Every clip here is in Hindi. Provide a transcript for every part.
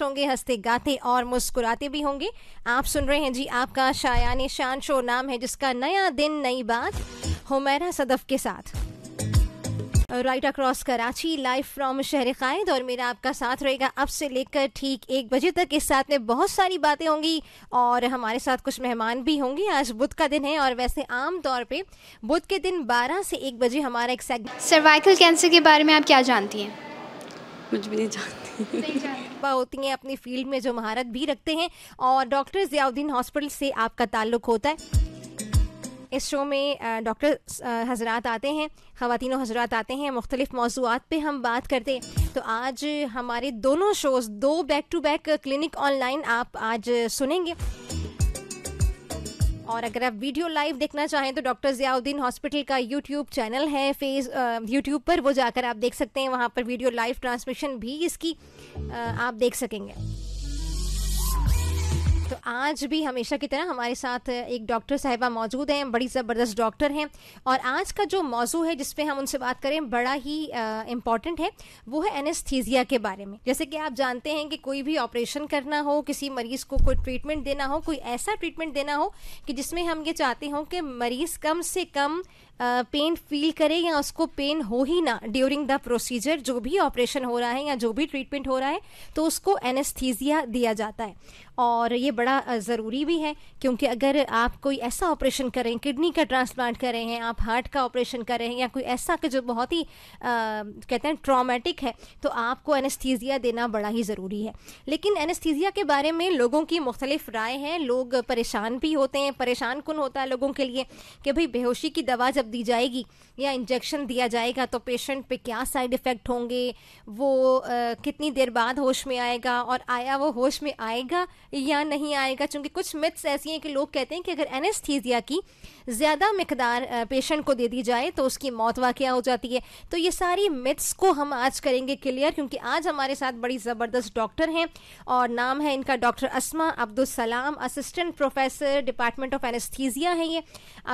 होंगे हंसते गाते और मुस्कुराते भी होंगे आप सुन रहे हैं जी आपका शायान शान शो नाम है जिसका नया दिन नई बात हुमैरा सदफ के साथ right across Karachi live from शहर कायद और मेरा आपका साथ रहेगा अब से लेकर ठीक एक बजे तक इस साथ में बहुत सारी बातें होंगी और हमारे साथ कुछ मेहमान भी होंगे आज बुध का दिन है और वैसे आम तौर पे बुध के दिन 12 से 1 बजे हमारा एक सर्वाइकल कैंसर के बारे में आप क्या जानती हैं कुछ भी नहीं जानती होती हैं अपनी फील्ड में जो महारत भी रखते हैं और डॉक्टर जियाउद्दीन हॉस्पिटल से आपका ताल्लुक होता है इस शो में डॉक्टर हजरात आते हैं खातिनों हजरात आते हैं मुख्तलिफ मौजूद पर हम बात करते हैं तो आज हमारे दोनों शोज़ दो back to back clinic online आप आज सुनेंगे और अगर आप वीडियो लाइव देखना चाहें तो डॉक्टर जियाउद्दीन हॉस्पिटल का यूट्यूब चैनल है फेस यूट्यूब पर वो जाकर आप देख सकते हैं वहाँ पर वीडियो लाइव ट्रांसमिशन भी इसकी आ, आप देख सकेंगे आज भी हमेशा की तरह हमारे साथ एक डॉक्टर साहिबा मौजूद हैं बड़ी ज़बरदस्त डॉक्टर हैं और आज का जो मौजू है जिसपे हम उनसे बात करें बड़ा ही इम्पॉर्टेंट है वो है एनेस्थीजिया के बारे में जैसे कि आप जानते हैं कि कोई भी ऑपरेशन करना हो किसी मरीज को कोई ट्रीटमेंट देना हो कोई ऐसा ट्रीटमेंट देना हो कि जिसमें हम ये चाहते हों कि मरीज कम से कम पेन फील करे या उसको पेन हो ही ना ड्यूरिंग द प्रोसीजर जो भी ऑपरेशन हो रहा है या जो भी ट्रीटमेंट हो रहा है तो उसको एनेस्थीजिया दिया जाता है और ये बड़ा ज़रूरी भी है क्योंकि अगर आप कोई ऐसा ऑपरेशन करें किडनी का ट्रांसप्लांट कर रहे हैं आप हार्ट का ऑपरेशन कर रहे हैं या कोई ऐसा कि जो बहुत ही आ, कहते हैं ट्रॉमेटिक है तो आपको एनेस्थीजिया देना बड़ा ही ज़रूरी है लेकिन एनेस्थीजिया के बारे में लोगों की मुख्तलिफ राय है लोग परेशान भी होते हैं परेशान कन होता है लोगों के लिए कि भाई बेहोशी की दवा जब दी जाएगी या इंजेक्शन दिया जाएगा तो पेशेंट पे क्या साइड इफ़ेक्ट होंगे वो आ, कितनी देर बाद होश में आएगा और आया वो होश में आएगा या नहीं आएगा क्योंकि कुछ मिथ्स ऐसी हैं कि लोग कहते हैं कि अगर एनेस्थीजिया की ज़्यादा मकदार पेशेंट को दे दी जाए तो उसकी मौत वाक़ हो जाती है तो ये सारी मिथ्स को हम आज करेंगे क्लियर क्योंकि आज हमारे साथ बड़ी ज़बरदस्त डॉक्टर हैं और नाम है इनका doctor Asma Abdul Salam assistant professor department of anaesthesia है ये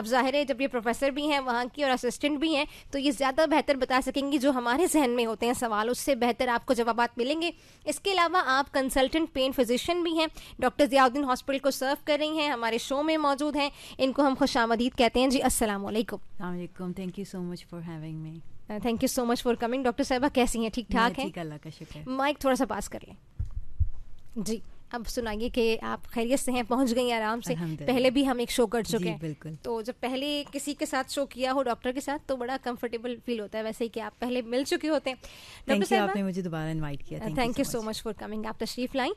अब जाहिर है जब ये प्रोफेसर भी हैं वहाँ की और असिस्टेंट भी हैं तो ये ज़्यादा बेहतर बता सकेंगी जो हमारे जहन में होते हैं सवाल उससे बेहतर आपको जवाब मिलेंगे इसके अलावा आप कंसल्टेंट पेन फिजिशियन भी हैं डॉक्टर जियाउद्दीन हॉस्पिटल को सर्व कर रही हैं हमारे शो में मौजूद हैं इनको हम खुशामद मदीद कहते हैं जी अस्सलाम वालेकुम thank you so much for having me thank you so much for coming doctor साहबा कैसी हैं ठीक ठाक हैं माइक थोड़ा सा पास कर लें जी अब सुनाइए कि आप खैरियत से हैं पहुंच गई आराम से पहले भी हम एक शो कर चुके हैं बिल्कुल तो जब पहले किसी के साथ शो किया हो डॉक्टर के साथ तो बड़ा कंफर्टेबल फील होता है वैसे ही कि आप पहले मिल चुके होते हैं डॉक्टर साहब आपने मुझे दोबारा इनवाइट किया thank you so much for coming आप तशरीफ लाई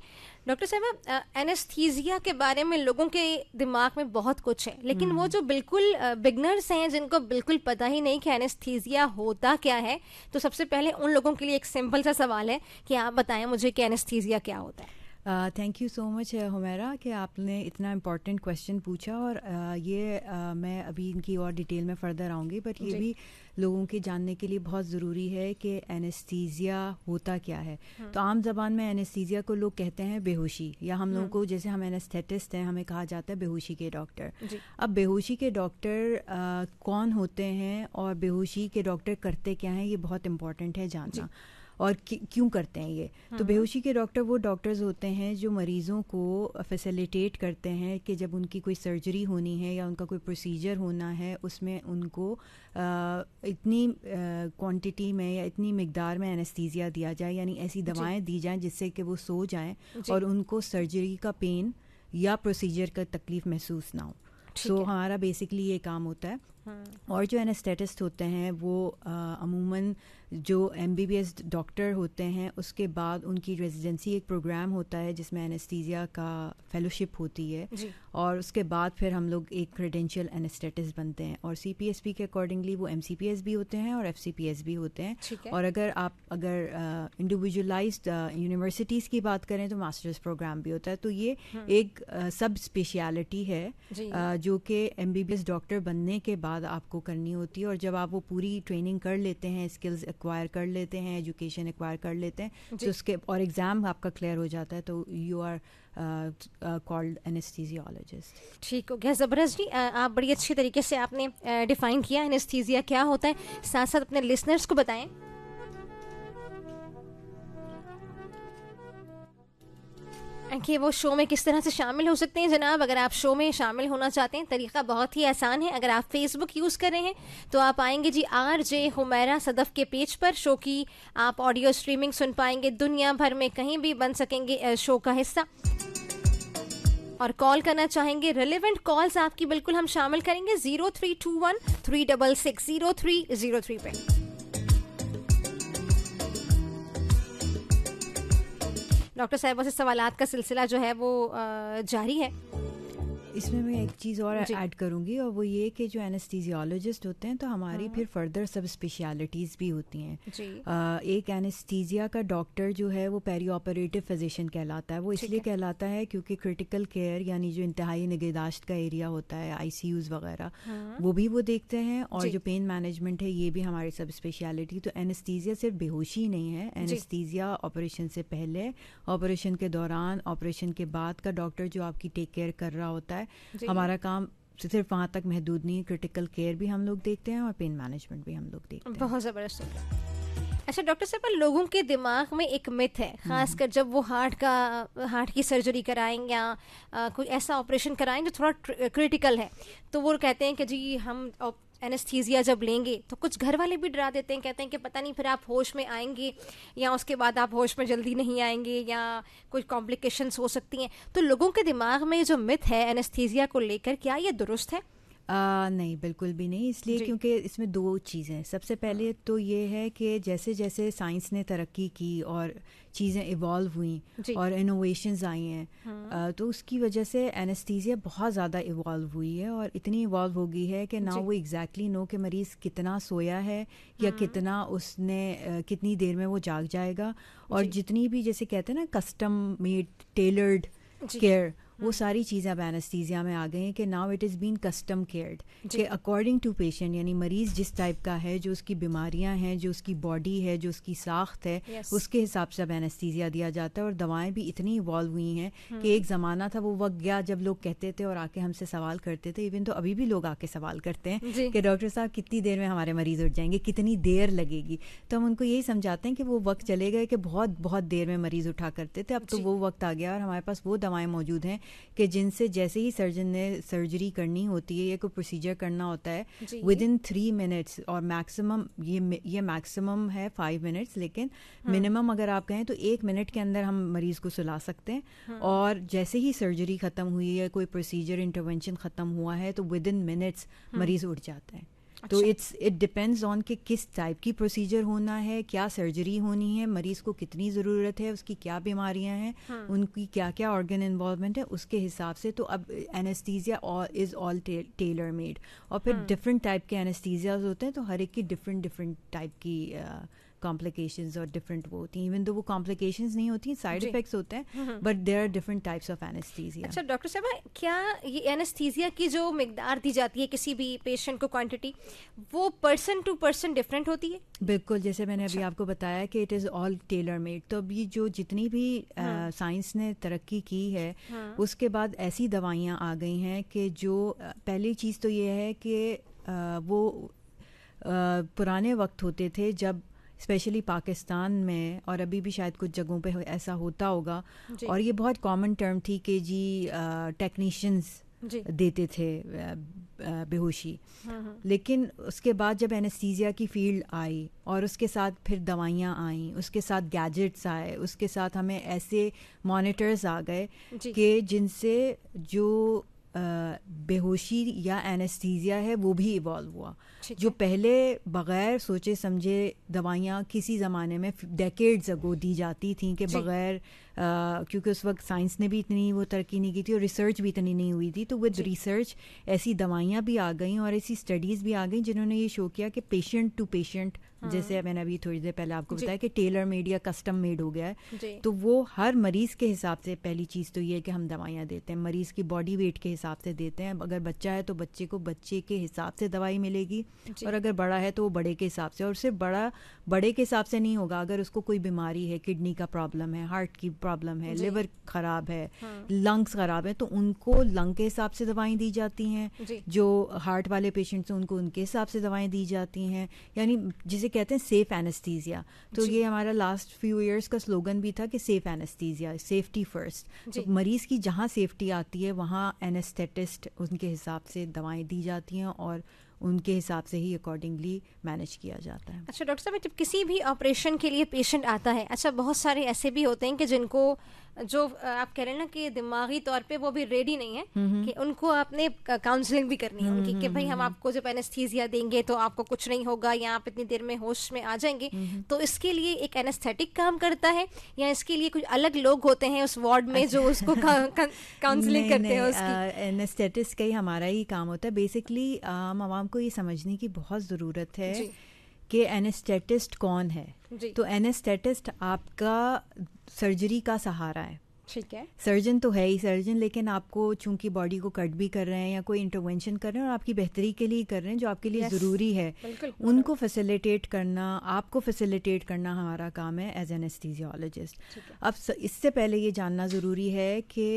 डॉक्टर साहब एनेस्थीजिया के बारे में लोगों के दिमाग में बहुत कुछ है लेकिन वो हम्म। जो बिल्कुल बिगनर्स हैं जिनको बिल्कुल पता ही नहीं कि एनेस्थीजिया होता क्या है तो सबसे पहले उन लोगों के लिए एक सिंपल सा सवाल है कि आप बताएं मुझे कि एनेस्थीजिया क्या होता है thank you so much Humaira कि आपने इतना इम्पोर्टेंट क्वेश्चन पूछा और uh, ये uh, मैं अभी इनकी और डिटेल में फर्दर आऊँगी बट ये भी लोगों के जानने के लिए बहुत ज़रूरी है कि एनेस्थीजिया होता क्या है हाँ। तो आम जबान में एनेस्थीजिया को लोग कहते हैं बेहोशी या हम लोगों हाँ। को जैसे हम एनेस्थेटिस्ट हैं हमें कहा जाता है बेहोशी के डॉक्टर अब बेहोशी के डॉक्टर uh, कौन होते हैं और बेहोशी के डॉक्टर करते क्या हैं ये बहुत इम्पॉर्टेंट है जानना और क्यों करते हैं ये तो हाँ। बेहोशी के डॉक्टर वो डॉक्टर्स होते हैं जो मरीज़ों को फैसिलिटेट करते हैं कि जब उनकी कोई सर्जरी होनी है या उनका कोई प्रोसीजर होना है उसमें उनको आ, इतनी क्वांटिटी में या इतनी मकदार में एनेस्थीसिया दिया जाए यानी ऐसी दवाएं दी जाएं जिससे कि वो सो जाएं और उनको सर्जरी का पेन या प्रोसीजर का तकलीफ महसूस ना हो सो so, हमारा बेसिकली ये काम होता है हाँ। और जो एनेस्थेटिस्ट होते हैं वो अमूमन जो M B B S doctor होते हैं उसके बाद उनकी रेजिडेंसी एक प्रोग्राम होता है जिसमें एनेस्थीजिया का फेलोशिप होती है और उसके बाद फिर हम लोग एक क्रेडेंशियल एनेस्थेटिस्ट बनते हैं और सी पी एस पी के अकॉर्डिंगली वो एम सी पी एस भी होते हैं और एफ सी पी एस भी होते हैं और अगर आप अगर इंडिविजुअलाइज यूनिवर्सिटीज़ की बात करें तो मास्टर्स प्रोग्राम भी होता है तो ये हाँ। एक सब स्पेशलिटी है जो कि M B B S doctor बनने के बाद बाद आपको करनी होती है और जब आप वो पूरी ट्रेनिंग कर लेते हैं स्किल्स एक्वायर कर लेते हैं एजुकेशन एक्वायर कर लेते हैं तो उसके और एग्ज़ाम आपका क्लियर हो जाता है तो यू आर कॉल्ड एनेस्थीजियोलॉजिस्ट ठीक हो गया ज़बरदस्त जी आप बड़ी अच्छी तरीके से आपने डिफ़ाइन किया एनेस्थीजिया क्या होता है साथ साथ अपने लिसनर्स को बताएं कि वो शो में किस तरह से शामिल हो सकते हैं जनाब अगर आप शो में शामिल होना चाहते हैं तरीका बहुत ही आसान है अगर आप फेसबुक यूज़ कर रहे हैं तो आप आएंगे जी आर जे हुमैरा सदफ के पेज पर शो की आप ऑडियो स्ट्रीमिंग सुन पाएंगे दुनिया भर में कहीं भी बन सकेंगे शो का हिस्सा और कॉल करना चाहेंगे रिलेवेंट कॉल्स आपकी बिल्कुल हम शामिल करेंगे zero three two one three double six zero three zero three पे डॉक्टर साहबों से सवाल का सिलसिला जो है वो जारी है इसमें मैं एक चीज़ और ऐड करूँगी और वो ये कि जो एनेस्थीजियोलॉजिस्ट होते हैं तो हमारी हाँ। फिर फर्दर सब स्पेशलिटीज़ भी होती हैं एक एनेस्थीजिया का डॉक्टर जो है वो पेरी ऑपरेटिव फिजिशियन कहलाता है वो इसलिए कहलाता है क्योंकि क्रिटिकल केयर यानी जो इंतहाई निगहदाश्त का एरिया होता है आई वगैरह हाँ। वो भी वो देखते हैं और जो पेन मैनेजमेंट है ये भी हमारी सब स्पेशलिटी तो एनेस्थीजिया सिर्फ बेहोशी नहीं है एनेस्थीजिया ऑपरेशन से पहले ऑपरेशन के दौरान ऑपरेशन के बाद का डॉक्टर जो आपकी टेक केयर कर रहा होता है है हमारा काम सिर्फ वहाँ तक महदूद नहीं है क्रिटिकल केयर भी हम लोग देखते हैं और पेन मैनेजमेंट भी हम लोग देखते हैं बहुत ज़बरदस्त अच्छा डॉक्टर साहब लोगों के दिमाग में एक मिथ है हम्म। खासकर जब वो हार्ट का हार्ट की सर्जरी कराएं या कोई ऐसा ऑपरेशन कराएं जो थोड़ा क्रिटिकल है तो वो कहते हैं कि जी हम एनेस्थीजिया जब लेंगे तो कुछ घर वाले भी डरा देते हैं कहते हैं कि पता नहीं फिर आप होश में आएंगे या उसके बाद आप होश में जल्दी नहीं आएंगे या कुछ कॉम्प्लिकेशंस हो सकती हैं तो लोगों के दिमाग में जो मिथ है एनेस्थीजिया को लेकर क्या ये दुरुस्त है आ, नहीं बिल्कुल भी नहीं इसलिए क्योंकि इसमें दो चीज़ें हैं सबसे पहले हाँ। तो ये है कि जैसे जैसे साइंस ने तरक्की की और चीज़ें इवॉल्व हुई और इनोवेशन आई हैं हाँ। तो उसकी वजह से एनेस्थीसिया बहुत ज़्यादा इवॉल्व हुई है और इतनी इवॉल्व हो गई है कि ना वो एग्जैक्टली नो कि मरीज़ कितना सोया है या हाँ। कितना उसने कितनी देर में वो जाग जाएगा और जितनी भी जैसे कहते हैं ना कस्टम मेड टेलर्ड केयर वो सारी चीज़ें अब एनस्थीजिया में आ गई हैं कि now it is been custom cared के अकॉर्डिंग टू पेशेंट यानी मरीज़ जिस टाइप का है जो उसकी बीमारियां हैं जो उसकी बॉडी है जो उसकी साख्त है yes. उसके हिसाब से अब एनस्थीजिया दिया जाता है और दवाएं भी इतनी इवॉल्व हुई हैं hmm. कि एक ज़माना था वो वक्त गया जब लोग कहते थे और आके हमसे सवाल करते थे इवन तो अभी भी लोग आके सवाल करते हैं कि डॉक्टर साहब कितनी देर में हमारे मरीज़ उठ जाएंगे कितनी देर लगेगी तो हम उनको यही समझाते हैं कि वो वक्त चले गए कि बहुत बहुत देर में मरीज़ उठा करते थे अब तो वो वक्त आ गया और हमारे पास वो दवाएं मौजूद हैं कि जिनसे जैसे ही सर्जन ने सर्जरी करनी होती है या कोई प्रोसीजर करना होता है विद इन थ्री मिनट्स और मैक्सिमम ये ये मैक्सिमम है फाइव मिनट्स लेकिन मिनिमम हाँ। अगर आप कहें तो एक मिनट के अंदर हम मरीज को सुला सकते हैं हाँ। और जैसे ही सर्जरी ख़त्म हुई है कोई प्रोसीजर इंटरवेंशन ख़त्म हुआ है तो विद इन मिनट्स मरीज उठ जाते हैं तो इट्स इट डिपेंड्स ऑन कि किस टाइप की प्रोसीजर होना है क्या सर्जरी होनी है मरीज को कितनी ज़रूरत है उसकी क्या बीमारियां हैं हाँ. उनकी क्या क्या ऑर्गन इन्वॉल्वमेंट है उसके हिसाब से तो अब anaesthesia is all tailor made और फिर डिफरेंट हाँ। टाइप के एनेस्थीजियाज होते हैं तो हर एक की डिफरेंट डिफरेंट टाइप की uh, कॉम्प्लिकेशन और डिफरेंट वो होती हैं इवन दो वो कॉम्प्लिकेशन नहीं होती साइड इफेक्ट्स होते हैं but there are different types of anaesthesia अच्छा डॉक्टर साहब हाँ, क्या ये एनेस्थीजिया की जो मकदार दी जाती है किसी भी पेशेंट को क्वान्टिटी वो पर्सन टू पर्सन डिफरेंट होती है बिल्कुल जैसे मैंने अभी अच्छा. आपको बताया कि it is all tailor made तो अभी जो जितनी भी साइंस हाँ. ने तरक्की की है हाँ. उसके बाद ऐसी दवाइयाँ आ गई हैं कि जो पहली चीज़ तो ये है कि वो पुराने वक्त होते थे जब स्पेशली पाकिस्तान में और अभी भी शायद कुछ जगहों पे ऐसा होता होगा और ये बहुत कॉमन टर्म थी कि जी टेक्नीशियंस देते थे बेहोशी हाँ, हाँ। लेकिन उसके बाद जब एनेस्थीजिया की फील्ड आई और उसके साथ फिर दवाइयाँ आईं उसके साथ गैजेट्स आए उसके साथ हमें ऐसे मॉनिटर्स आ गए कि जिनसे जो बेहोशी या एनेस्थीजिया है वो भी इवॉल्व हुआ जो पहले बगैर सोचे समझे दवाइयाँ किसी ज़माने में डेकेड्स अगो दी जाती थी कि बगैर क्योंकि उस वक्त साइंस ने भी इतनी वो तरक्की नहीं की थी और रिसर्च भी इतनी नहीं हुई थी तो विद रिसर्च ऐसी दवाइयाँ भी आ गई और ऐसी स्टडीज़ भी आ गई जिन्होंने ये शो किया कि पेशेंट टू पेशेंट जैसे हाँ। मैंने अभी थोड़ी देर पहले आपको बताया कि टेलर मेड या कस्टम मेड हो गया है तो वो हर मरीज के हिसाब से पहली चीज़ तो ये है कि हम दवाइयाँ देते हैं मरीज की बॉडी वेट के हिसाब से देते हैं अगर बच्चा है तो बच्चे को बच्चे के हिसाब से दवाई मिलेगी और अगर बड़ा है तो वो बड़े के हिसाब से और सिर्फ बड़ा बड़े के हिसाब से नहीं होगा अगर उसको कोई बीमारी है किडनी का प्रॉब्लम है हार्ट की प्रॉब्लम है लिवर खराब है लंग्स हाँ। खराब है तो उनको लंग के हिसाब से दवाएं दी जाती हैं जो हार्ट वाले पेशेंट्स हैं उनको उनके हिसाब से दवाएं दी जाती हैं यानी जिसे कहते हैं सेफ एनेस्थीजिया तो ये हमारा लास्ट फ्यू ईयर्स का स्लोगन भी था कि सेफ एनेस्थीजिया सेफ्टी फर्स्ट मरीज की जहाँ सेफ्टी आती है वहाँ एनेस्थेटिस्ट उनके हिसाब से दवाएं दी जाती हैं और उनके हिसाब से ही अकॉर्डिंगली मैनेज किया जाता है अच्छा डॉक्टर साहब जब किसी भी ऑपरेशन के लिए पेशेंट आता है अच्छा बहुत सारे ऐसे भी होते हैं कि जिनको जो आप कह रहे हैं ना कि दिमागी तौर पे वो भी रेडी नहीं है हम्म, हम्म। कि उनको आपने काउंसलिंग भी करनी है हम्म, उनकी कि भाई हम आपको जब एनेस्थीजिया देंगे तो आपको कुछ नहीं होगा या आप इतनी देर में होश में आ जाएंगे तो इसके लिए एक एनेस्थेटिक काम करता है या इसके लिए कुछ अलग लोग होते हैं उस वार्ड में जो उसको अच्छा। काउंसलिंग करते हैं एनेस्थेटिस का ही हमारा ही काम होता है बेसिकली आम आवाम को ये समझने की बहुत ज़रूरत है कि एनेस्थेटिस्ट कौन है तो एनेस्थेटिस्ट आपका सर्जरी का सहारा है ठीक है सर्जन तो है ही सर्जन लेकिन आपको चूंकि बॉडी को कट भी कर रहे हैं या कोई इंटरवेंशन कर रहे हैं और आपकी बेहतरी के लिए कर रहे हैं जो आपके लिए ज़रूरी है उनको फैसिलिटेट करना आपको फैसिलिटेट करना हमारा काम है एज एनेस्थीजियोलॉजिस्ट अब इससे पहले ये जानना ज़रूरी है कि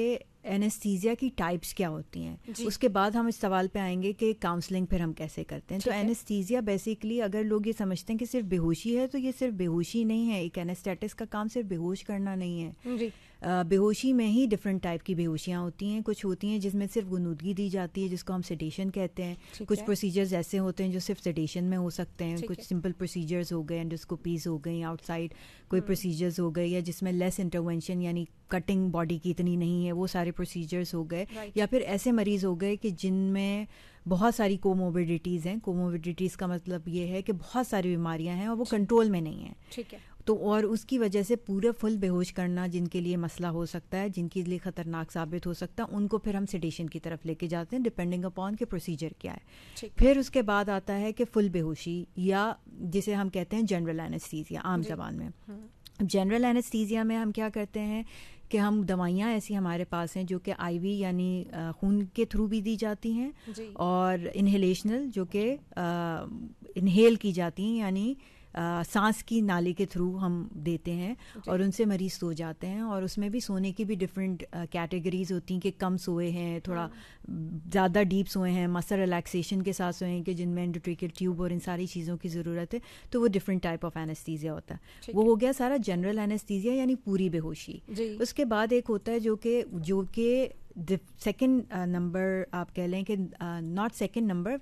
एनेस्थीजिया की टाइप्स क्या होती हैं उसके बाद हम इस सवाल पे आएंगे कि काउंसलिंग फिर हम कैसे करते हैं तो एनेस्थीजिया बेसिकली अगर लोग ये समझते हैं कि सिर्फ बेहोशी है तो ये सिर्फ बेहोशी नहीं है एक एनेस्थेटिस का काम सिर्फ बेहोश करना नहीं है बेहोशी में ही डिफरेंट टाइप की बेहोशियाँ होती हैं कुछ होती हैं जिसमें सिर्फ गुनूदगी दी जाती है जिसको हम सेडेशन कहते हैं कुछ प्रोसीजर्स ऐसे होते हैं जो सिर्फ सेडेशन में हो सकते हैं कुछ सिंपल प्रोसीजर्स हो गए एंडोस्कोपीज हो गई आउटसाइड कोई प्रोसीजर्स हम्म। हो गए या जिसमें लेस इंटरवेंशन यानी कटिंग बॉडी की इतनी नहीं है वो सारे प्रोसीजर्स हो गए या फिर ऐसे मरीज हो गए कि जिनमें बहुत सारी कोमोबिडिटीज़ हैं कोमोबिडिटीज़ का मतलब ये है कि बहुत सारी बीमारियां हैं और वो कंट्रोल में नहीं है ठीक है तो और उसकी वजह से पूरे फुल बेहोश करना जिनके लिए मसला हो सकता है जिनके लिए ख़तरनाक साबित हो सकता है उनको फिर हम सिडेशन की तरफ लेके जाते हैं डिपेंडिंग अपॉन के प्रोसीजर क्या है फिर उसके बाद आता है कि फुल बेहोशी या जिसे हम कहते हैं जनरल एनेस्थीजिया आम जबान में जनरल हम्म। एनेस्थीजिया में हम क्या करते हैं कि हम दवाइयाँ ऐसी हमारे पास हैं जो कि आईवी यानी खून के थ्रू भी दी जाती हैं और इन्हेलेशनल जो कि इन्हेल की जाती हैं यानी सांस की नाली के थ्रू हम देते हैं और उनसे मरीज सो जाते हैं और उसमें भी सोने की भी डिफरेंट कैटेगरीज होती हैं कि कम सोए हैं थोड़ा हाँ। ज़्यादा डीप सोए हैं मसल रिलैक्सेशन के साथ सोए हैं कि जिनमें एंडोट्रिकल ट्यूब और इन सारी चीज़ों की ज़रूरत है तो वो डिफरेंट टाइप ऑफ एनेस्थीजिया होता है वो हो गया सारा जनरल एनेस्थीजिया यानी पूरी बेहोशी उसके बाद एक होता है जो कि जो कि सेकेंड नंबर uh, आप कह लें कि नॉट सेकेंड नंबर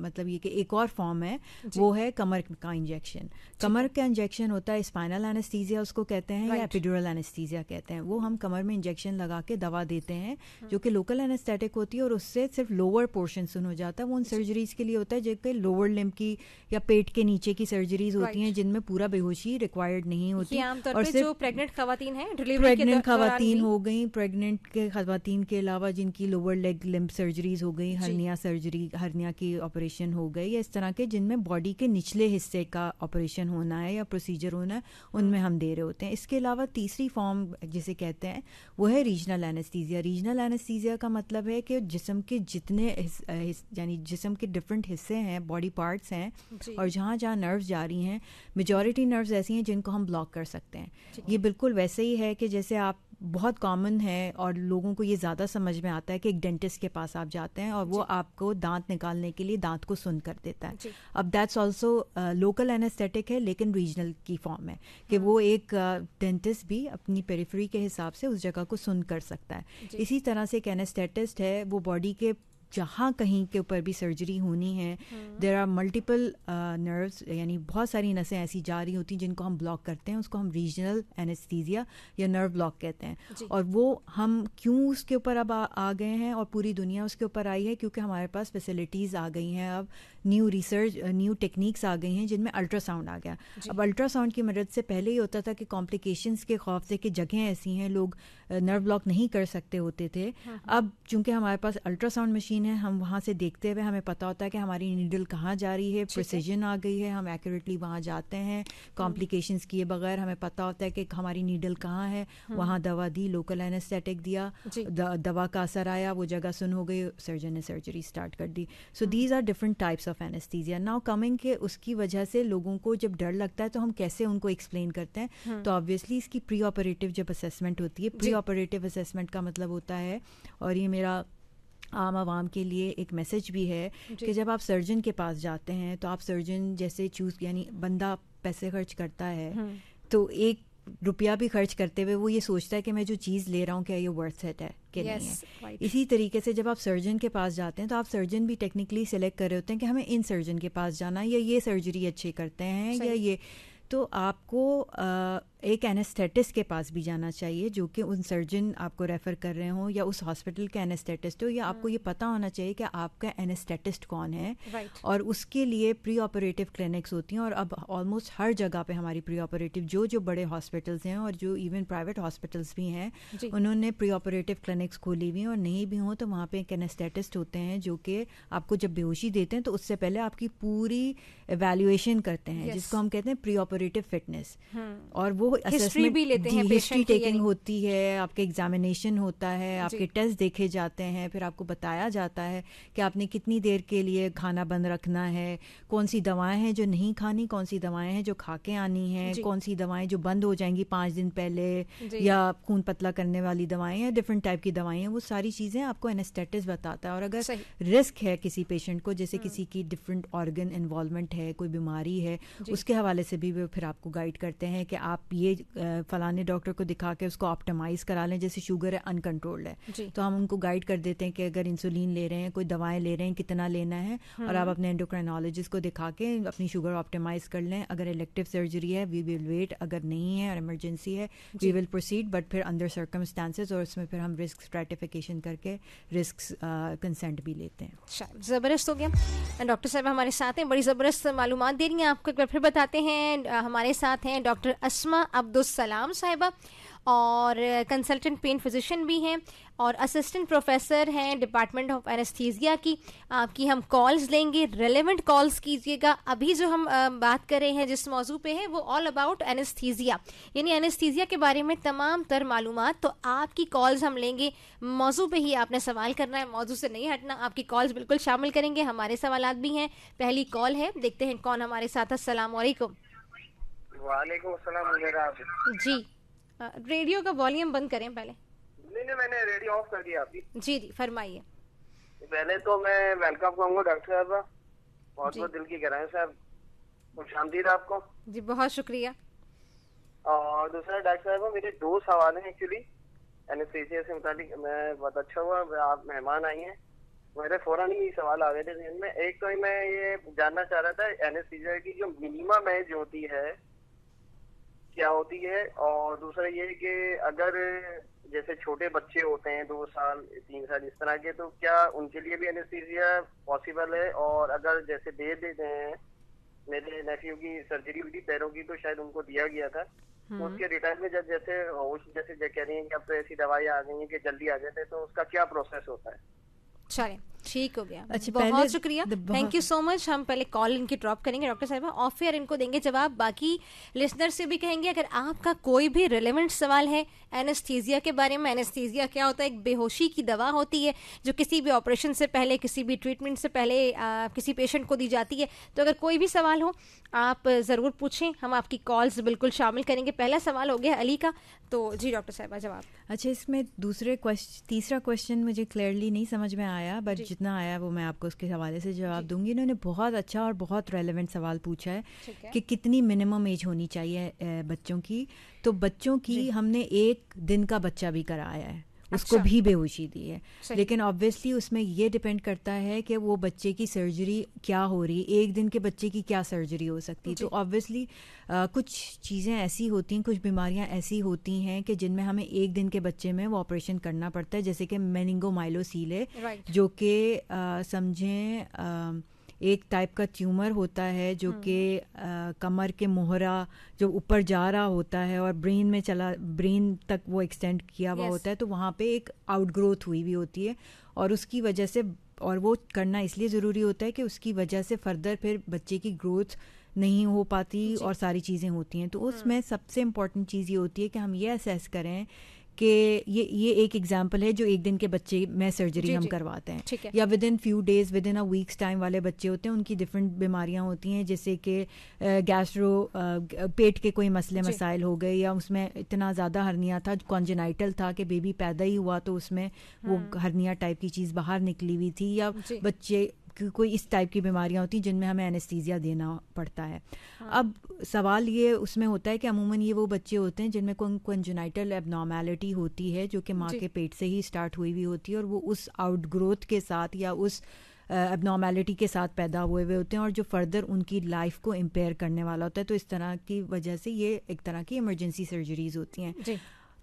मतलब ये कि एक और फॉर्म है वो है कमर का इंजेक्शन कमर का इंजेक्शन होता है स्पाइनल एनेस्थीजिया उसको कहते हैं right. या एपिडोरल एनेस्थीजिया कहते हैं वो हम कमर में इंजेक्शन लगा के दवा देते हैं हाँ। जो कि लोकल एनेस्थेटिक होती है और उससे सिर्फ लोअर पोर्शन सुन हो जाता है वो उन सर्जरीज के लिए होता है जो कि लोअर लिम्ब की या पेट के नीचे की सर्जरीज होती हैं जिनमें पूरा बेहोशी रिक्वायर्ड नहीं होती और सिर्फ प्रेगनेंट खातन है प्रेगनेंट खातन हो गई प्रेगनेंट के खातन उनके अलावा जिनकी लोअर लेग लिम्प सर्जरीज हो गई हरनिया सर्जरी हरनिया की ऑपरेशन हो गई या इस तरह के जिनमें बॉडी के निचले हिस्से का ऑपरेशन होना है या प्रोसीजर होना है उनमें हम दे रहे होते हैं इसके अलावा तीसरी फॉर्म जिसे कहते हैं वो है रीजनल एनेस्थीजिया रीजनल एनेस्थीजिया का मतलब है कि जिसम के जितने यानी जिसम के डिफरेंट हिस्से हैं बॉडी पार्ट्स हैं और जहाँ जहाँ नर्व्स जा रही हैं मेजोरिटी नर्व्स ऐसी हैं जिनको हम ब्लॉक कर सकते हैं ये बिल्कुल वैसे ही है कि जैसे आप बहुत कॉमन है और लोगों को ये ज़्यादा समझ में आता है कि एक डेंटिस्ट के पास आप जाते हैं और वो आपको दांत निकालने के लिए दांत को सुन कर देता है अब दैट्स ऑल्सो लोकल एनेस्थेटिक है लेकिन रीजनल की फॉर्म है कि हम्म। वो एक डेंटिस्ट uh, भी अपनी पेरीफ्री के हिसाब से उस जगह को सुन कर सकता है इसी तरह से एक एनेस्थेटिस्ट है वो बॉडी के जहाँ कहीं के ऊपर भी सर्जरी होनी है देर आर मल्टीपल नर्व्स यानी बहुत सारी नसें ऐसी जा रही होती हैं जिनको हम ब्लॉक करते हैं उसको हम रीजनल एनेस्थीजिया या नर्व ब्लॉक कहते हैं और वो हम क्यों उसके ऊपर अब आ, आ गए हैं और पूरी दुनिया उसके ऊपर आई है क्योंकि हमारे पास फैसिलिटीज़ आ गई हैं अब न्यू रिसर्च न्यू टेक्निक्स आ गई हैं जिनमें अल्ट्रासाउंड आ गया अब अल्ट्रासाउंड की मदद से पहले ही होता था कि कॉम्प्लिकेशंस के खौफ से कि जगहें ऐसी हैं लोग नर्व uh, ब्लॉक नहीं कर सकते होते थे हम्म। अब चूंकि हमारे पास अल्ट्रासाउंड मशीन मशीन है हम वहाँ से देखते हुए हमें पता होता है कि हमारी नीडल कहाँ जा रही है प्रोसीजन आ गई है हम एक्यूरेटली वहाँ जाते हैं कॉम्प्लिकेशंस हम्म। किए बगैर हमें पता होता है कि हमारी नीडल कहाँ है हम्म। वहाँ दवा दी लोकल एनेस्थेटिक दिया दवा का असर आया वो जगह सुन हो गई सर्जन ने सर्जरी स्टार्ट कर दी so these are different types of anaesthesia now coming के उसकी वजह से लोगों को जब डर लगता है तो हम कैसे उनको एक्सप्लेन करते हैं हम्म। तो ऑब्वियसली इसकी प्री ऑपरेटिव जब असेसमेंट होती है प्री ऑपरेटिव असेसमेंट का मतलब होता है और ये मेरा आम आवाम के लिए एक मैसेज भी है कि जब आप सर्जन के पास जाते हैं तो आप सर्जन जैसे चूज यानी बंदा पैसे खर्च करता है हम्म। तो एक रुपया भी खर्च करते हुए वो ये सोचता है कि मैं जो चीज़ ले रहा हूँ क्या ये वर्थ सेट है कि yes, नहीं है right. इसी तरीके से जब आप सर्जन के पास जाते हैं तो आप सर्जन भी टेक्निकली सेलेक्ट कर रहे होते हैं कि हमें इन सर्जन के पास जाना या ये सर्जरी अच्छे करते हैं या ये तो आपको आ, एक एनेस्थेटिस्ट के पास भी जाना चाहिए जो कि उन सर्जन आपको रेफ़र कर रहे हों या उस हॉस्पिटल के एनेस्थेटिस्ट हो या हम्म। आपको ये पता होना चाहिए कि आपका एनेस्थेटिस्ट कौन है right. और उसके लिए प्री ऑपरेटिव क्लिनिक्स होती हैं और अब ऑलमोस्ट हर जगह पे हमारी प्री ऑपरेटिव जो जो बड़े हॉस्पिटल्स हैं और जो इवन प्राइवेट हॉस्पिटल्स भी हैं उन्होंने प्री ऑपरेटिव क्लिनिक्स खोली हुई हैं और नहीं भी हों तो वहाँ पर एक एनेस्थेटिस्ट होते हैं जो कि आपको जब बेहोशी देते हैं तो उससे पहले आपकी पूरी वैल्यूएशन करते हैं जिसको हम कहते हैं प्री ऑपरेटिव फिटनेस और वो हिस्ट्री भी लेते हैं हिस्ट्री टेकिंग होती है आपके एग्जामिनेशन होता है आपके टेस्ट देखे जाते हैं फिर आपको बताया जाता है कि आपने कितनी देर के लिए खाना बंद रखना है कौन सी दवाएं हैं जो नहीं खानी कौन सी दवाएं हैं जो खा के आनी है कौन सी दवाएं जो बंद हो जाएंगी पांच दिन पहले या खून पतला करने वाली दवाएं या डिफरेंट टाइप की दवाएं हैं वो सारी चीज़ें आपको एनेस्टेटिस बताता है और अगर रिस्क है किसी पेशेंट को जैसे हम्म। किसी की डिफरेंट ऑर्गन इन्वॉल्वमेंट है कोई बीमारी है उसके हवाले से भी वो फिर आपको गाइड करते हैं कि आप ये फलाने डॉक्टर को दिखा के उसको ऑप्टिमाइज करा लें जैसे शुगर है अनकंट्रोल्ड है तो हम उनको गाइड कर देते हैं कि अगर इंसुलिन ले रहे हैं कोई दवाएं ले रहे हैं कितना लेना है और आप हम्म। अपने एंडोक्राइनोलॉजिस्ट को दिखा के अपनी शुगर ऑप्टिमाइज कर लें अगर इलेक्टिव सर्जरी है वी विल वेट अगर नहीं है और इमरजेंसी है वी विल प्रोसीड बट फिर अंदर सर्कमस्टांसिस और उसमें फिर हम रिस्क स्ट्रेटिफिकेशन करके रिस्क कंसेंट भी लेते हैं ज़बरदस्त हो गया डॉक्टर साहब हमारे साथ हैं बड़ी ज़बरदस्त मालूम दे रही हैं आपको एक बार फिर बताते हैं हमारे साथ हैं डॉक्टर असमा अब्दुलसलाम साहिबा और कंसल्टेंट पेन फिजिशियन भी हैं और असिस्टेंट प्रोफेसर हैं डिपार्टमेंट ऑफ एनेस्थीजिया की आपकी हम कॉल्स लेंगे रेलेवेंट कॉल्स कीजिएगा अभी जो हम बात कर रहे हैं जिस मौजू पे है वो ऑल अबाउट एनेस्थीजिया यानी एनेस्थीजिया के बारे में तमाम तर मालूम तो आपकी कॉल्स हम लेंगे मौजू पे ही आपने सवाल करना है मौजू से नहीं हटना आपकी कॉल्स बिल्कुल शामिल करेंगे हमारे सवाल भी हैं पहली कॉल है देखते हैं कौन हमारे साथ असलम जी रेडियो का वॉल्यूम बंद करें पहले नहीं नहीं मैंने रेडियो ऑफ कर दिया अभी जी जी फरमाइए पहले तो मैं वेलकम कहूँगा डॉक्टर साहब का बहुत बहुत दिल की कराएं साहब खुश आमदीद आपको जी बहुत शुक्रिया और दूसरा डॉक्टर साहब मेरे दो सवाल हैं एक्चुअली एनेस्थीसिया से मुताबिक मैं बहुत अच्छा हुआ आप मेहमान आई हैं मेरे फौरन ही सवाल आ गए थे में एक तो मैं ये जानना चाह रहा था एनेस्थीसिया की जो मिनिमम एज होती है क्या होती है और दूसरा ये कि अगर जैसे छोटे बच्चे होते हैं दो साल तीन साल इस तरह के तो क्या उनके लिए भी एनेस्थीसिया पॉसिबल है और अगर जैसे दे देते हैं मेरे नेफ्यू की सर्जरी हुई थी पैरों की तो शायद उनको दिया गया था हम्म। उसके रिटर्न में जब जैसे होश जैसे कह रही है कि अब तो ऐसी दवाई आ गई है कि जल्दी आ जाते हैं तो उसका क्या प्रोसेस होता है चलिए ठीक हो गया अच्छा बहुत शुक्रिया थैंक यू सो मच हम पहले कॉल इनकी ड्रॉप करेंगे डॉक्टर साहब और फिर इनको देंगे जवाब बाकी लिसनर से भी कहेंगे अगर आपका कोई भी रिलेवेंट सवाल है एनेस्थीजिया के बारे में एनेस्थीजिया क्या होता है एक बेहोशी की दवा होती है जो किसी भी ऑपरेशन से पहले किसी भी ट्रीटमेंट से पहले आ, किसी पेशेंट को दी जाती है तो अगर कोई भी सवाल हो आप ज़रूर पूछें हम आपकी कॉल्स बिल्कुल शामिल करेंगे पहला सवाल हो गया अली का तो जी डॉक्टर साहबा जवाब अच्छा इसमें दूसरे क्वेश्चन तीसरा क्वेश्चन मुझे क्लियरली नहीं समझ में आया बट जितना आया वो मैं आपको उसके हवाले से जवाब दूंगी इन्होंने बहुत अच्छा और बहुत रेलिवेंट सवाल पूछा है, है कि कितनी मिनिमम एज होनी चाहिए बच्चों की तो बच्चों की हमने एक दिन का बच्चा भी कराया है उसको अच्छा। भी बेहोशी दी है लेकिन ऑब्वियसली उसमें ये डिपेंड करता है कि वो बच्चे की सर्जरी क्या हो रही है एक दिन के बच्चे की क्या सर्जरी हो सकती है तो ऑब्वियसली कुछ चीज़ें ऐसी होती हैं कुछ बीमारियां ऐसी होती हैं कि जिनमें हमें एक दिन के बच्चे में वो ऑपरेशन करना पड़ता है जैसे कि मैनिंगो माइलोसील है जो कि समझें एक टाइप का ट्यूमर होता है जो हम्म, कि हम्म। कमर के मोहरा जो ऊपर जा रहा होता है और ब्रेन में चला ब्रेन तक वो एक्सटेंड किया हुआ yes. होता है तो वहाँ पे एक आउटग्रोथ हुई भी होती है और उसकी वजह से और वो करना इसलिए ज़रूरी होता है कि उसकी वजह से फर्दर फिर बच्चे की ग्रोथ नहीं हो पाती और सारी चीज़ें होती हैं तो हम्म। उसमें सबसे इम्पॉर्टेंट चीज़ ये होती है कि हम ये असेस करें कि ये ये एक एग्जाम्पल है जो एक दिन के बच्चे में सर्जरी हम करवाते हैं या within few days within a weeks time वाले बच्चे होते हैं उनकी डिफरेंट बीमारियां होती हैं जैसे कि गैस्ट्रो पेट के कोई मसले मसाइल हो गए या उसमें इतना ज़्यादा हरनिया था कॉन्जेनाइटल था कि बेबी पैदा ही हुआ तो उसमें वो हम्म। हरनिया टाइप की चीज़ बाहर निकली हुई थी या बच्चे कोई इस टाइप की बीमारियां होती हैं जिनमें हमें एनेस्थीजिया देना पड़ता है हाँ। अब सवाल ये उसमें होता है कि अमूमन ये वो बच्चे होते हैं जिनमें कंजुनाइटल एबनॉर्मेलिटी होती है जो कि माँ के पेट से ही स्टार्ट हुई हुई होती है और वो उस आउटग्रोथ के साथ या उस एबनॉर्मेलिटी के साथ पैदा हुए हुए होते हैं और जो फर्दर उनकी लाइफ को इम्पेयर करने वाला होता है तो इस तरह की वजह से ये एक तरह की इमरजेंसी सर्जरीज होती हैं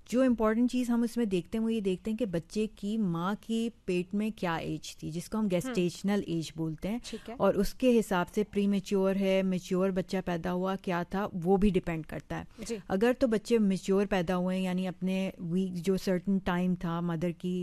जो इम्पोर्टेंट चीज़ हम उसमें देखते हैं वो ये देखते हैं कि बच्चे की माँ की पेट में क्या एज थी जिसको हम गेस्टेशनल हम्म। एज बोलते हैं है। और उसके हिसाब से प्री मेच्योर है मेच्योर बच्चा पैदा हुआ क्या था वो भी डिपेंड करता है अगर तो बच्चे मेच्योर पैदा हुए यानी अपने वीक जो सर्टन टाइम था मदर की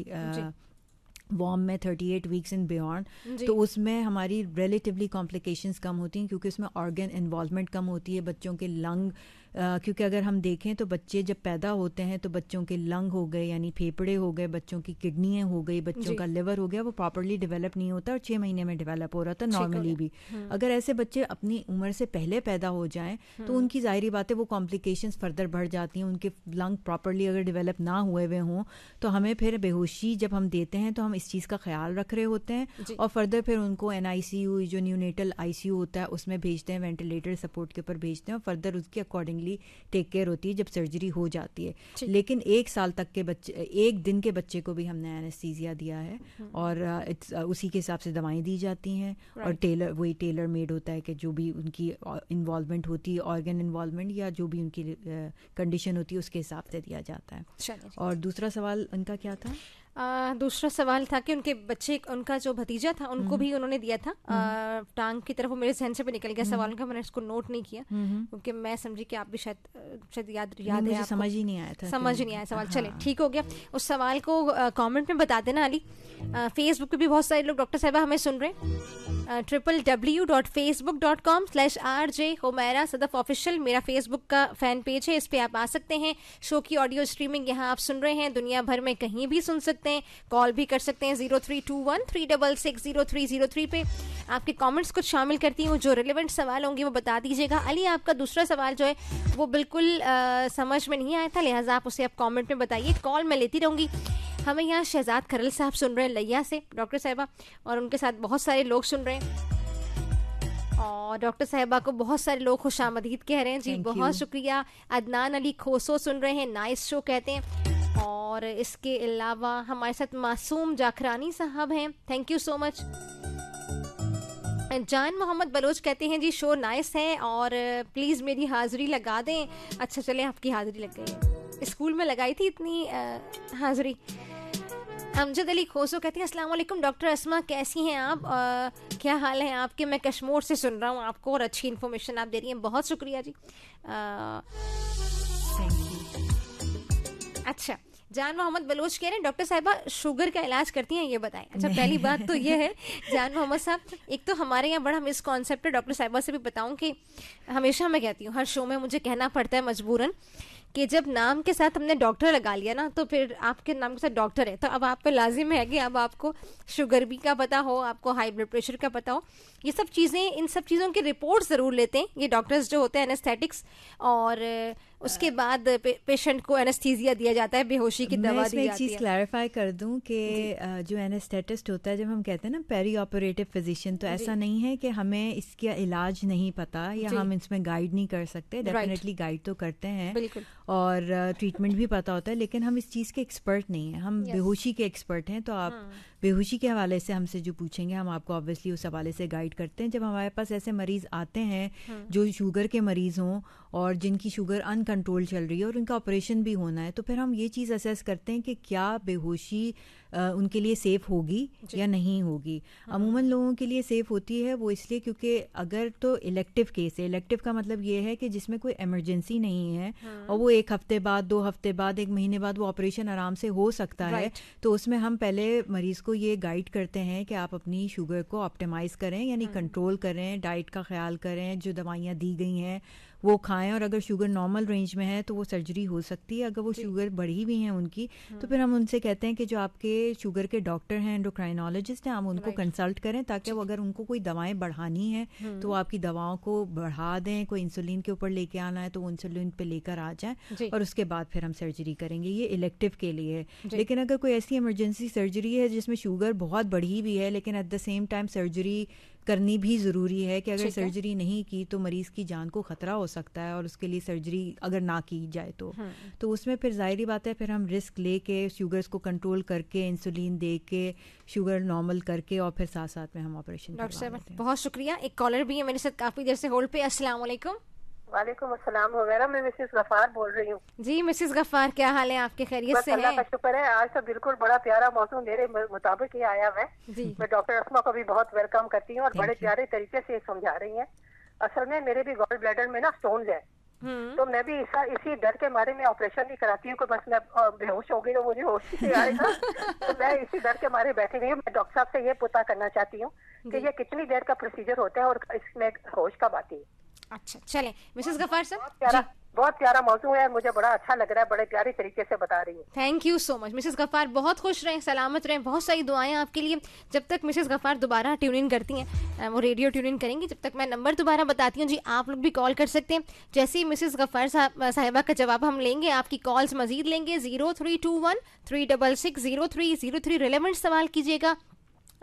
वॉम में 38 वीक्स इन बियॉन्ड तो उसमें हमारी रिलेटिवली कॉम्प्लिकेशंस कम होती हैं क्योंकि उसमें ऑर्गन इन्वॉल्वमेंट कम होती है बच्चों के लंग क्योंकि अगर हम देखें तो बच्चे जब पैदा होते हैं तो बच्चों के लंग हो गए यानी फेफड़े हो गए बच्चों की किडनियाँ हो गई बच्चों का लिवर हो गया वो प्रॉपरली डेवलप नहीं होता और छः महीने में डेवलप हो रहा था नॉर्मली भी हम्म। अगर ऐसे बच्चे अपनी उम्र से पहले पैदा हो जाएं तो हम्म। उनकी जाहिर बातें वो कॉम्प्लिकेशन फर्दर बढ़ जाती हैं उनके लंग प्रॉपरली अगर डेवलप ना हुए हुए हों तो हमें फिर बेहोशी जब हम देते हैं तो हम इस चीज़ का ख्याल रख रहे होते हैं और फर्दर फिर उनको एन जो न्यूनेटल आई होता है उसमें भेजते हैं वेंटिलेटर सपोर्ट के ऊपर भेजते हैं और फर्दर उसके अकॉर्डिंग फैमिली टेक केयर होती है जब सर्जरी हो जाती है लेकिन एक साल तक के बच्चे एक दिन के बच्चे को भी हमने एनेस्थीजिया दिया है हम्म। और इट्स uh, uh, उसी के हिसाब से दवाएं दी जाती हैं और टेलर वही टेलर मेड होता है कि जो भी उनकी इन्वॉल्वमेंट uh, होती है ऑर्गन इन्वॉल्वमेंट या जो भी उनकी कंडीशन होती है उसके हिसाब से दिया जाता है और दूसरा सवाल उनका क्या था आ, दूसरा सवाल था कि उनके बच्चे उनका जो भतीजा था उनको हम्म। भी उन्होंने दिया था हम्म। टांग की तरफ वो मेरे जहन से भी निकल गया सवाल का मैंने उसको नोट नहीं किया हम्म, क्योंकि मैं समझी कि आप भी शायद शायद याद याद है समझ ही नहीं आया था समझ नहीं आया सवाल हाँ। चले ठीक हो गया उस सवाल को कॉमेंट में बता देना अली फेसबुक पे भी बहुत सारे लोग डॉक्टर साहबा हमें सुन रहे हैं triple W dot Facebook dot com slash R J Humaira Sadaf official मेरा फेसबुक का फैन पेज है इस पर आप आ सकते हैं शो की ऑडियो स्ट्रीमिंग यहाँ आप सुन रहे हैं दुनिया भर में कहीं भी सुन सकते सकते हैं कॉल भी कर सकते हैं zero three two one three double six zero three zero three पे आपके कमेंट्स कुछ शामिल करती हूँ जो रिलेवेंट सवाल होंगे वो बता दीजिएगा अली आपका दूसरा सवाल जो है वो बिल्कुल आ, समझ में नहीं आया था लिहाजा आप उसे आप कॉमेंट में बताइए कॉल मैं लेती रहूँगी हमें यहाँ शहजाद खरल साहब सुन रहे हैं लैया से डॉक्टर साहबा और उनके साथ बहुत सारे लोग सुन रहे हैं और डॉक्टर साहबा को बहुत सारे लोग खुश आमदीद कह रहे हैं जी Thank बहुत you. शुक्रिया अदनान अली खोसो सुन रहे हैं नाइस शो कहते हैं और इसके अलावा हमारे साथ मासूम जाखरानी साहब हैं थैंक यू सो मच जान मोहम्मद बलोच कहते हैं जी शो नाइस है और प्लीज़ मेरी हाज़िरी लगा दें अच्छा चले आपकी हाज़िरी लग गई है स्कूल में लगाई थी इतनी हाज़िरी अमजद अली खोसो कहते हैं वालेकुम डॉक्टर असमा कैसी हैं आप आ, क्या हाल है आपके मैं कश्मोर से सुन रहा हूँ आपको और अच्छी इन्फॉर्मेशन आप दे रही हैं बहुत शुक्रिया जी थैंक अच्छा जान मोहम्मद बलोच कह रहे हैं डॉक्टर साहिबा शुगर का इलाज करती हैं ये बताएं अच्छा पहली बात तो ये है जान मोहम्मद साहब एक तो हमारे यहाँ बड़ा मिसकॉन्सेप्ट है डॉक्टर साहिबा से भी बताऊं कि हमेशा मैं कहती हूँ हर शो में मुझे कहना पड़ता है मजबूरन कि जब नाम के साथ हमने डॉक्टर लगा लिया ना तो फिर आपके नाम के साथ डॉक्टर है तो अब आप पे लाजिम है कि अब आपको शुगर भी का पता हो आपको हाई ब्लड प्रेशर का पता हो ये सब चीज़ें इन सब चीज़ों की रिपोर्ट ज़रूर लेते हैं ये डॉक्टर्स जो होते हैं एनेस्थेटिक्स और उसके बाद पे, पेशेंट को एनेस्थीजिया दिया जाता है बेहोशी की दवा दी जाती चीज़ क्लैरिफाई कर दूं कि जो एनेस्थेटिस्ट होता है जब हम कहते हैं ना पेरी ऑपरेटिव फिजिशियन तो ऐसा नहीं है कि हमें इसका इलाज नहीं पता या हम इसमें गाइड नहीं कर सकते डेफिनेटली गाइड तो करते हैं और ट्रीटमेंट भी पता होता है लेकिन हम इस चीज़ के एक्सपर्ट नहीं हैं हम yes. बेहोशी के एक्सपर्ट हैं तो आप हाँ. बेहोशी के हवाले से हमसे जो पूछेंगे हम आपको ऑब्वियसली उस हवाले से गाइड करते हैं जब हमारे पास ऐसे मरीज़ आते हैं हाँ. जो शुगर के मरीज़ हों और जिनकी शुगर अनकंट्रोल चल रही है और उनका ऑपरेशन भी होना है तो फिर हम ये चीज़ असेस करते हैं कि क्या बेहोशी उनके लिए सेफ होगी या नहीं होगी हाँ। अमूमन लोगों के लिए सेफ होती है वो इसलिए क्योंकि अगर तो इलेक्टिव केस है इलेक्टिव का मतलब ये है कि जिसमें कोई इमरजेंसी नहीं है हाँ। और वो एक हफ्ते बाद दो हफ्ते बाद एक महीने बाद वो ऑपरेशन आराम से हो सकता है तो उसमें हम पहले मरीज को ये गाइड करते हैं कि आप अपनी शुगर को ऑप्टिमाइज करें यानी कंट्रोल हाँ। करें डाइट का ख्याल करें जो दवाइयाँ दी गई हैं वो खाएं और अगर शुगर नॉर्मल रेंज में है तो वो सर्जरी हो सकती है अगर वो शुगर बढ़ी हुई है उनकी हम्म। तो फिर हम उनसे कहते हैं कि जो आपके शुगर के डॉक्टर हैं एंडोक्राइनोलॉजिस्ट हैं हम उनको कंसल्ट करें ताकि वो अगर उनको कोई दवाएं बढ़ानी है तो हम्म। आपकी दवाओं को बढ़ा दें कोई इंसुलिन के ऊपर लेके आना है तो इंसुलिन पे लेकर आ जाए और उसके बाद फिर हम सर्जरी करेंगे ये इलेक्टिव के लिए है लेकिन अगर कोई ऐसी इमरजेंसी सर्जरी है जिसमें शुगर बहुत बढ़ी हुई है लेकिन at the same time surgery करनी भी ज़रूरी है कि अगर सर्जरी नहीं की तो मरीज़ की जान को ख़तरा हो सकता है और उसके लिए सर्जरी अगर ना की जाए तो हम्म। तो उसमें फिर जाहिर बात है फिर हम रिस्क लेके शुगर्स को कंट्रोल करके इंसुलिन दे के शुगर नॉर्मल करके और फिर साथ साथ में हम ऑपरेशन डॉक्टर साहब बहुत शुक्रिया एक कॉलर भी है मेरे साथ काफ़ी देर से होल्ड पे असलम वालेकुम अस्सलाम वगैरह मैं मिसेस गफार बोल रही हूँ जी मिसेस गफार क्या हाल है आपके खैरियत से अल्लाह का शुक्र है आज तो बिल्कुल बड़ा प्यारा मौसम मेरे मुताबिक ही आया जी मैं डॉक्टर असमा को भी बहुत वेलकम करती हूँ और बड़े प्यारे तरीके से समझा रही है असल में मेरे भी गोल्ड ब्लैडर में ना स्टोन है हम्म। तो मैं भी इसा, इसी डर के मारे में ऑपरेशन नहीं कराती हूँ बस मैं बेहोश हो गई तो मुझे होश नहीं आएगा तो मैं इसी डर के मारे बैठी हुई हूँ मैं डॉक्टर साहब से ये पता करना चाहती हूँ कि ये कितनी देर का प्रोसीजर होता है और इसमें होश कब आती है अच्छा चले मिसेस गफार सर बहुत प्यारा मौसम है मुझे बड़ा अच्छा लग रहा है बड़े प्यारे तरीके से बता रही हूँ thank you so much Mrs Ghaffar बहुत खुश रहे सलामत रहे बहुत सारी दुआएं आपके लिए जब तक मिसेस गफार दोबारा ट्यून इन करती हैं वो रेडियो ट्यून इन करेंगी जब तक मैं नंबर दोबारा बताती हूँ जी आप लोग भी कॉल कर सकते हैं जैसे ही मिसेस गफार साहिबा का जवाब हम लेंगे आपकी कॉल्स मजीद लेंगे zero three two one three double six zero three zero three relevant सवाल कीजिएगा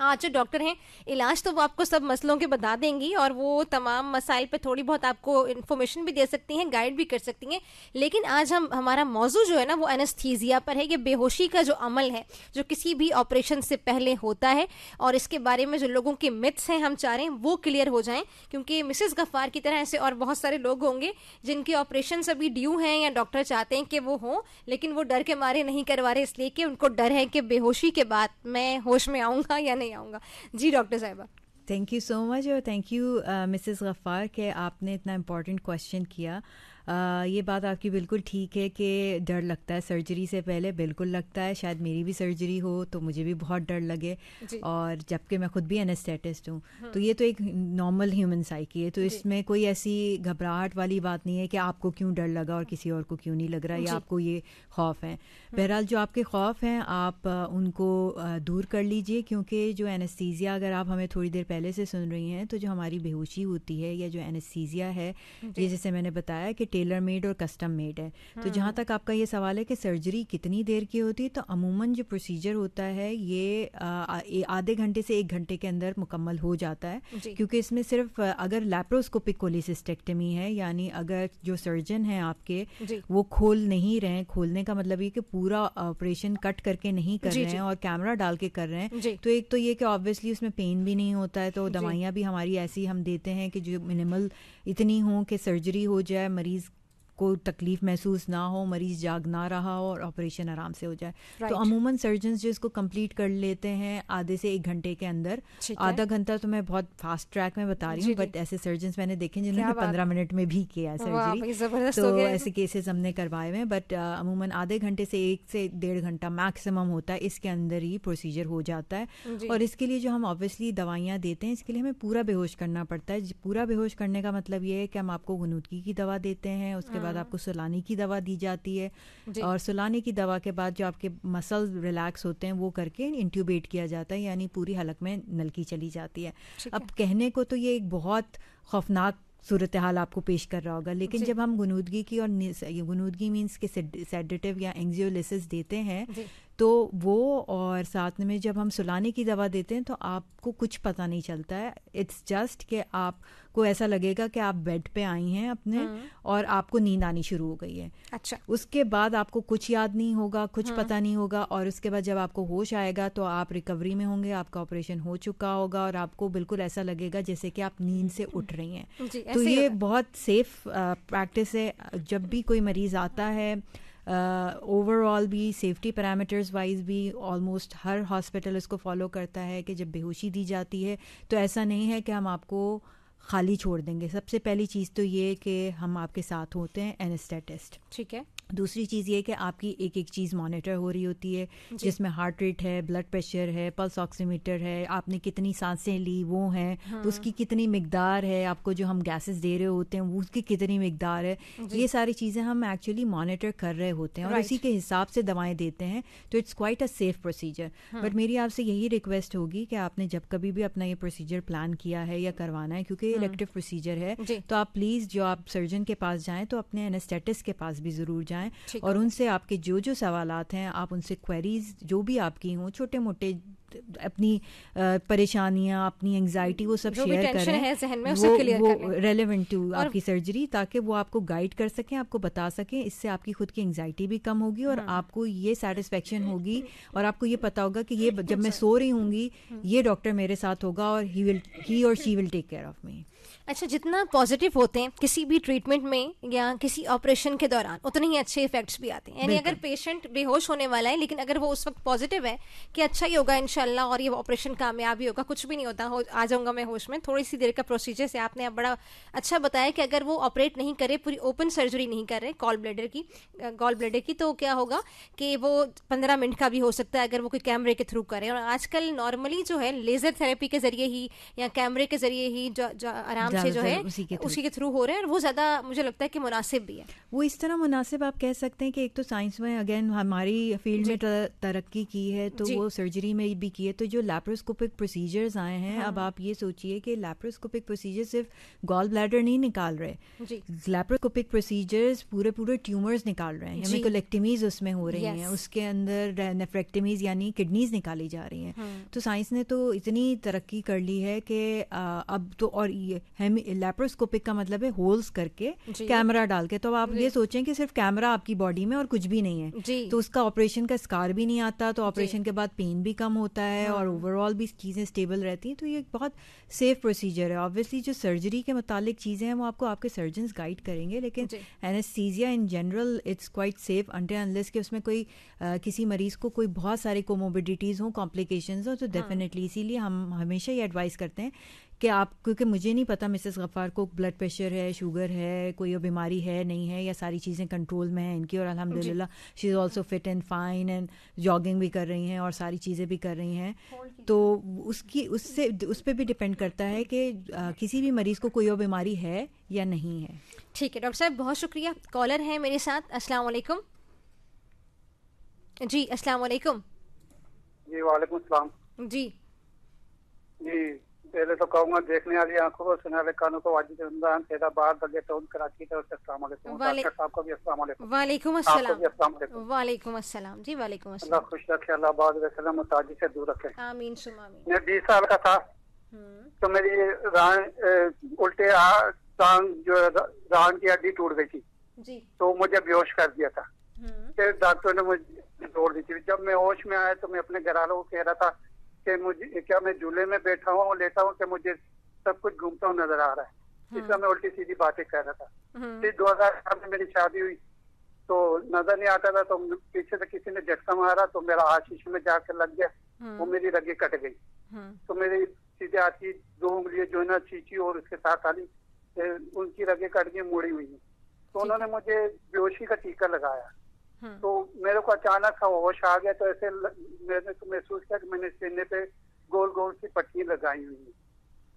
आज जो डॉक्टर हैं इलाज तो वो आपको सब मसलों के बता देंगी और वो तमाम मसाइल पे थोड़ी बहुत आपको इन्फॉर्मेशन भी दे सकती हैं गाइड भी कर सकती हैं लेकिन आज हम हमारा मौजू जो है ना वो एनस्थीजिया पर है ये बेहोशी का जो अमल है जो किसी भी ऑपरेशन से पहले होता है और इसके बारे में जो लोगों के मिथ्स हैं हम चाह रहे हैं वो क्लियर हो जाएं क्योंकि मिसिस गफ्फार की तरह ऐसे और बहुत सारे लोग होंगे जिनके ऑपरेशन अभी ड्यू हैं या डॉक्टर चाहते हैं कि वो हों लेकिन वो डर के मारे नहीं करवा रहे इसलिए कि उनको डर है कि बेहोशी के बाद मैं होश में आऊँगा या नहीं नहीं आऊँगा जी डॉक्टर साहिबा थैंक यू सो मच और थैंक यू मिसेस गफ़ार के आपने इतना इम्पोर्टेंट क्वेश्चन किया आ, ये बात आपकी बिल्कुल ठीक है कि डर लगता है सर्जरी से पहले बिल्कुल लगता है शायद मेरी भी सर्जरी हो तो मुझे भी बहुत डर लगे और जबकि मैं खुद भी एनेस्थेटिस्ट हूँ हाँ। तो ये तो एक नॉर्मल ह्यूमन साइकी है तो इसमें कोई ऐसी घबराहट वाली बात नहीं है कि आपको क्यों डर लगा और किसी और को क्यों नहीं लग रहा या आपको ये खौफ है हाँ। बहरहाल जो आपके खौफ हैं आप उनको दूर कर लीजिए क्योंकि जो एनेस्थीजिया अगर आप हमें थोड़ी देर पहले से सुन रही हैं तो जो हमारी बेहोशी होती है या जो एनेस्थीजिया है ये जैसे मैंने बताया कि टेलर मेड और कस्टम मेड है तो हम्म। जहाँ तक आपका ये सवाल है कि सर्जरी कितनी देर की होती है तो अमूमन जो प्रोसीजर होता है ये आधे घंटे से एक घंटे के अंदर मुकम्मल हो जाता है क्योंकि इसमें सिर्फ अगर लैप्रोस्कोपिक कोलिसिस्टेक्टमी है यानी अगर जो सर्जन है आपके वो खोल नहीं रहे खोलने का मतलब ये कि पूरा ऑपरेशन कट करके नहीं कर रहे हैं और कैमरा डाल के कर रहे हैं तो एक तो ये कि ऑब्वियसली उसमें पेन भी नहीं होता है तो दवाइयाँ भी हमारी ऐसी हम देते हैं कि जो मिनिमल इतनी हो कि सर्जरी हो जाए मरीज को तकलीफ महसूस ना हो मरीज जाग ना रहा हो और ऑपरेशन आराम से हो जाए तो right. तो अमूमन सर्जन जो इसको कंप्लीट कर लेते हैं आधे से एक घंटे के अंदर आधा घंटा तो मैं बहुत फास्ट ट्रैक में बता रही हूँ बट ऐसे सर्जन मैंने देखे जिन्होंने तो पंद्रह मिनट में भी किया सर्जरी तो ऐसे केसेस हमने करवाए हुए बट uh, अमूमन आधे घंटे से एक से डेढ़ घंटा मैक्सिमम होता है इसके अंदर ही प्रोसीजर हो जाता है और इसके लिए जो हम ऑब्वियसली दवाइयाँ देते हैं इसके लिए हमें पूरा बेहोश करना पड़ता है पूरा बेहोश करने का मतलब ये है कि हम आपको गुनूदगी की दवा देते हैं उसके हम्म। बाद बाद आपको सुलाने की दवा दी जाती है और सुलाने की दवा के बाद जो आपके मसल रिलैक्स होते हैं वो करके इंट्यूबेट किया जाता है यानी पूरी हलक में नलकी चली जाती है अब कहने को तो ये एक बहुत खौफनाक सूरत हाल आपको पेश कर रहा होगा लेकिन जब हम गुनूदगी की और गुनूदगी मीन्स के सेडेटिव या एंगजियोलिस देते हैं तो वो और साथ में जब हम सुलाने की दवा देते हैं तो आपको कुछ पता नहीं चलता है इट्स जस्ट कि आप आपको ऐसा लगेगा कि आप बेड पे आई हैं अपने हम्म। और आपको नींद आनी शुरू हो गई है अच्छा उसके बाद आपको कुछ याद नहीं होगा कुछ हम्म। पता नहीं होगा और उसके बाद जब आपको होश आएगा तो आप रिकवरी में होंगे आपका ऑपरेशन हो चुका होगा और आपको बिल्कुल ऐसा लगेगा जैसे कि आप नींद से उठ रही हैं तो ये बहुत सेफ प्रैक्टिस है जब भी कोई मरीज आता है ओवरऑल uh, भी सेफ्टी पैरामीटर्स वाइज भी ऑलमोस्ट हर हॉस्पिटल इसको फॉलो करता है कि जब बेहोशी दी जाती है तो ऐसा नहीं है कि हम आपको खाली छोड़ देंगे सबसे पहली चीज़ तो ये कि हम आपके साथ होते हैं एनेस्थेटिस्ट ठीक है दूसरी चीज़ ये कि आपकी एक एक चीज़ मॉनिटर हो रही होती है जिसमें हार्ट रेट है ब्लड प्रेशर है पल्स ऑक्सीमीटर है आपने कितनी सांसें ली वो हैं तो हाँ। तो उसकी कितनी मकदार है आपको जो हम गैसेस दे रहे होते हैं उसकी कितनी मकदार है ये सारी चीज़ें हम एक्चुअली मॉनिटर कर रहे होते हैं और इसी के हिसाब से दवाएं देते हैं तो it's quite a safe procedure but मेरी आपसे यही रिक्वेस्ट होगी कि आपने जब कभी भी अपना ये प्रोसीजर प्लान किया है या करवाना है क्योंकि इलेक्टिव प्रोसीजर हाँ। है तो आप प्लीज़ जो आप सर्जन के पास जाएँ तो अपने एनेस्टेटिस के पास भी ज़रूर जाएँ जाएं और उनसे आपके जो जो सवाल हैं आप उनसे क्वेरीज जो भी आपकी हों छोटे मोटे अपनी परेशानियां अपनी एंग्जाइटी वो सब शेयर करें है जहन में वो, वो टू आपकी सर्जरी ताकि वो आपको गाइड कर सकें आपको बता सकें इससे आपकी खुद की एंगजाइटी भी कम होगी और हाँ। आपको ये सेटिस्फेक्शन होगी और आपको ये पता होगा कि ये जब मैं सो रही हूँगी हम्म। ये डॉक्टर मेरे साथ होगा और ही विल ही और she will take care of me अच्छा जितना पॉजिटिव होते हैं किसी भी ट्रीटमेंट में या किसी ऑपरेशन के दौरान उतने ही अच्छे इफेक्ट्स भी आते हैं यानी अगर पेशेंट बेहोश होने वाला है लेकिन अगर वो उस वक्त पॉजिटिव है कि अच्छा ही होगा इनशाला और ये ऑपरेशन कामयाबी होगा कुछ भी नहीं होता हो आ जाऊंगा मैं होश में थोड़ी सी देर का प्रोसीजर से आपने आप बड़ा अच्छा बताया कि अगर वो ऑपरेट नहीं करे पूरी ओपन सर्जरी नहीं कर रहे कॉल ब्लेडर की गॉल ब्लेडर की तो क्या होगा कि वो पंद्रह मिनट का भी हो सकता है अगर वो कोई कैमरे के थ्रू करें और आजकल नॉर्मली जो है लेजर थेरेपी के जरिए ही या कैमरे के जरिए ही आराम बच्चे जो है उसी के उसी के थ्रू हो रहे हैं और वो ज़्यादा मुझे लगता है कि मुनासिब भी है वो इस तरह मुनासिब आप कह सकते हैं कि एक तो साइंस में अगेन हमारी फील्ड में तरक्की की है तो वो सर्जरी में भी की है तो जो लैप्रोस्कोपिक प्रोसीजर्स आए हैं हाँ। अब आप ये सोचिए कि लैप्रोस्कोपिक प्रोसीजर सिर्फ गॉल ब्लैडर नहीं निकाल रहे लैप्रोस्कोपिक प्रोसीजर्स पूरे पूरे ट्यूमर्स निकाल रहे हैं कोलेक्टिमीज उसमें हो रही है उसके अंदर नेफ्रेक्टिमीज यानी किडनीज निकाली जा रही है हाँ। तो साइंस ने तो इतनी तरक्की कर ली है कि अब तो और लेप्रोस्कोपिक का मतलब है होल्स करके कैमरा डाल के तो आप ये सोचें कि सिर्फ कैमरा आपकी बॉडी में और कुछ भी नहीं है तो उसका ऑपरेशन का स्कार भी नहीं आता तो ऑपरेशन के बाद पेन भी कम होता है हाँ। और ओवरऑल भी चीज़ें स्टेबल रहती हैं तो ये एक बहुत सेफ प्रोसीजर है ऑब्वियसली जो सर्जरी के मुतालिक चीज़ें हैं वो आपको आपके सर्जन गाइड करेंगे लेकिन anaesthesia in general it's quite safe अंडे अनलेस के उसमें कोई किसी मरीज को कोई बहुत सारे कोमोबिडिटीज़ हो कॉम्प्लिकेशन हो तो डेफिनेटली हाँ। इसीलिए हम हमेशा ये एडवाइस करते हैं कि आप क्योंकि मुझे नहीं पता मिसेस गफ्फ़ार को ब्लड प्रेशर है शुगर है कोई बीमारी है नहीं है या सारी चीज़ें कंट्रोल में है इनकी और अलहमदिल्ला she is also fit and fine and jogging भी कर रही हैं और सारी चीज़ें भी कर रही हैं तो उसकी उससे उस पर भी डिपेंड करता है कि किसी भी मरीज़ को कोई और बीमारी है या नहीं है ठीक है डॉक्टर साहब बहुत शुक्रिया कॉलर है मेरे साथ अस्सलाम वालेकुम जी अस्सलाम वालेकुम जी वालेकुम सलाम जी जी पहले तो कहूंगा देखने वाली आंखों को सुनने वाले कानों को वाजिद रमजान बाहर बल्ले टाउन कराची वालेकुम वालेकुम अस्सलाम जी वालेकुम अल्लाह खुश रखे अल्लाह बाद मुताजी से दूर रखे आमीन मैं बीस साल का था हम्म। तो मेरी उल्टे टांग जो रान की हड्डी टूट गई थी जी तो मुझे बेहोश कर दिया था हम्म। फिर डॉक्टर ने मुझे जोड़ दी थी जब मैं होश में आया तो मैं अपने घर वालों को कह रहा था कि मुझे क्या मैं झूले में बैठा हूँ लेटा हूँ कि मुझे सब कुछ घूमता हुआ नजर आ रहा है हम्म। इसका मैं उल्टी सीधी बातें कर रहा था हम्म। फिर दो हजार में मेरी शादी हुई तो नजर नहीं आता था तो पीछे से किसी ने झटका मारा तो मेरा आशीष में जाकर लग गया हम्म। वो मेरी रगे कट गई तो मेरी सीधे हाथ की दो उंगलियां जो है ना चीची और उसके साथ आली उनकी रगे कट गई मुड़ी हुई तो उन्होंने मुझे बेहोशी का टीका लगाया हम्म। तो मेरे को अचानक सा होश आ गया तो ऐसे मैंने तो महसूस किया कि मैंने सीने पे गोल गोल सी पट्टी लगाई हुई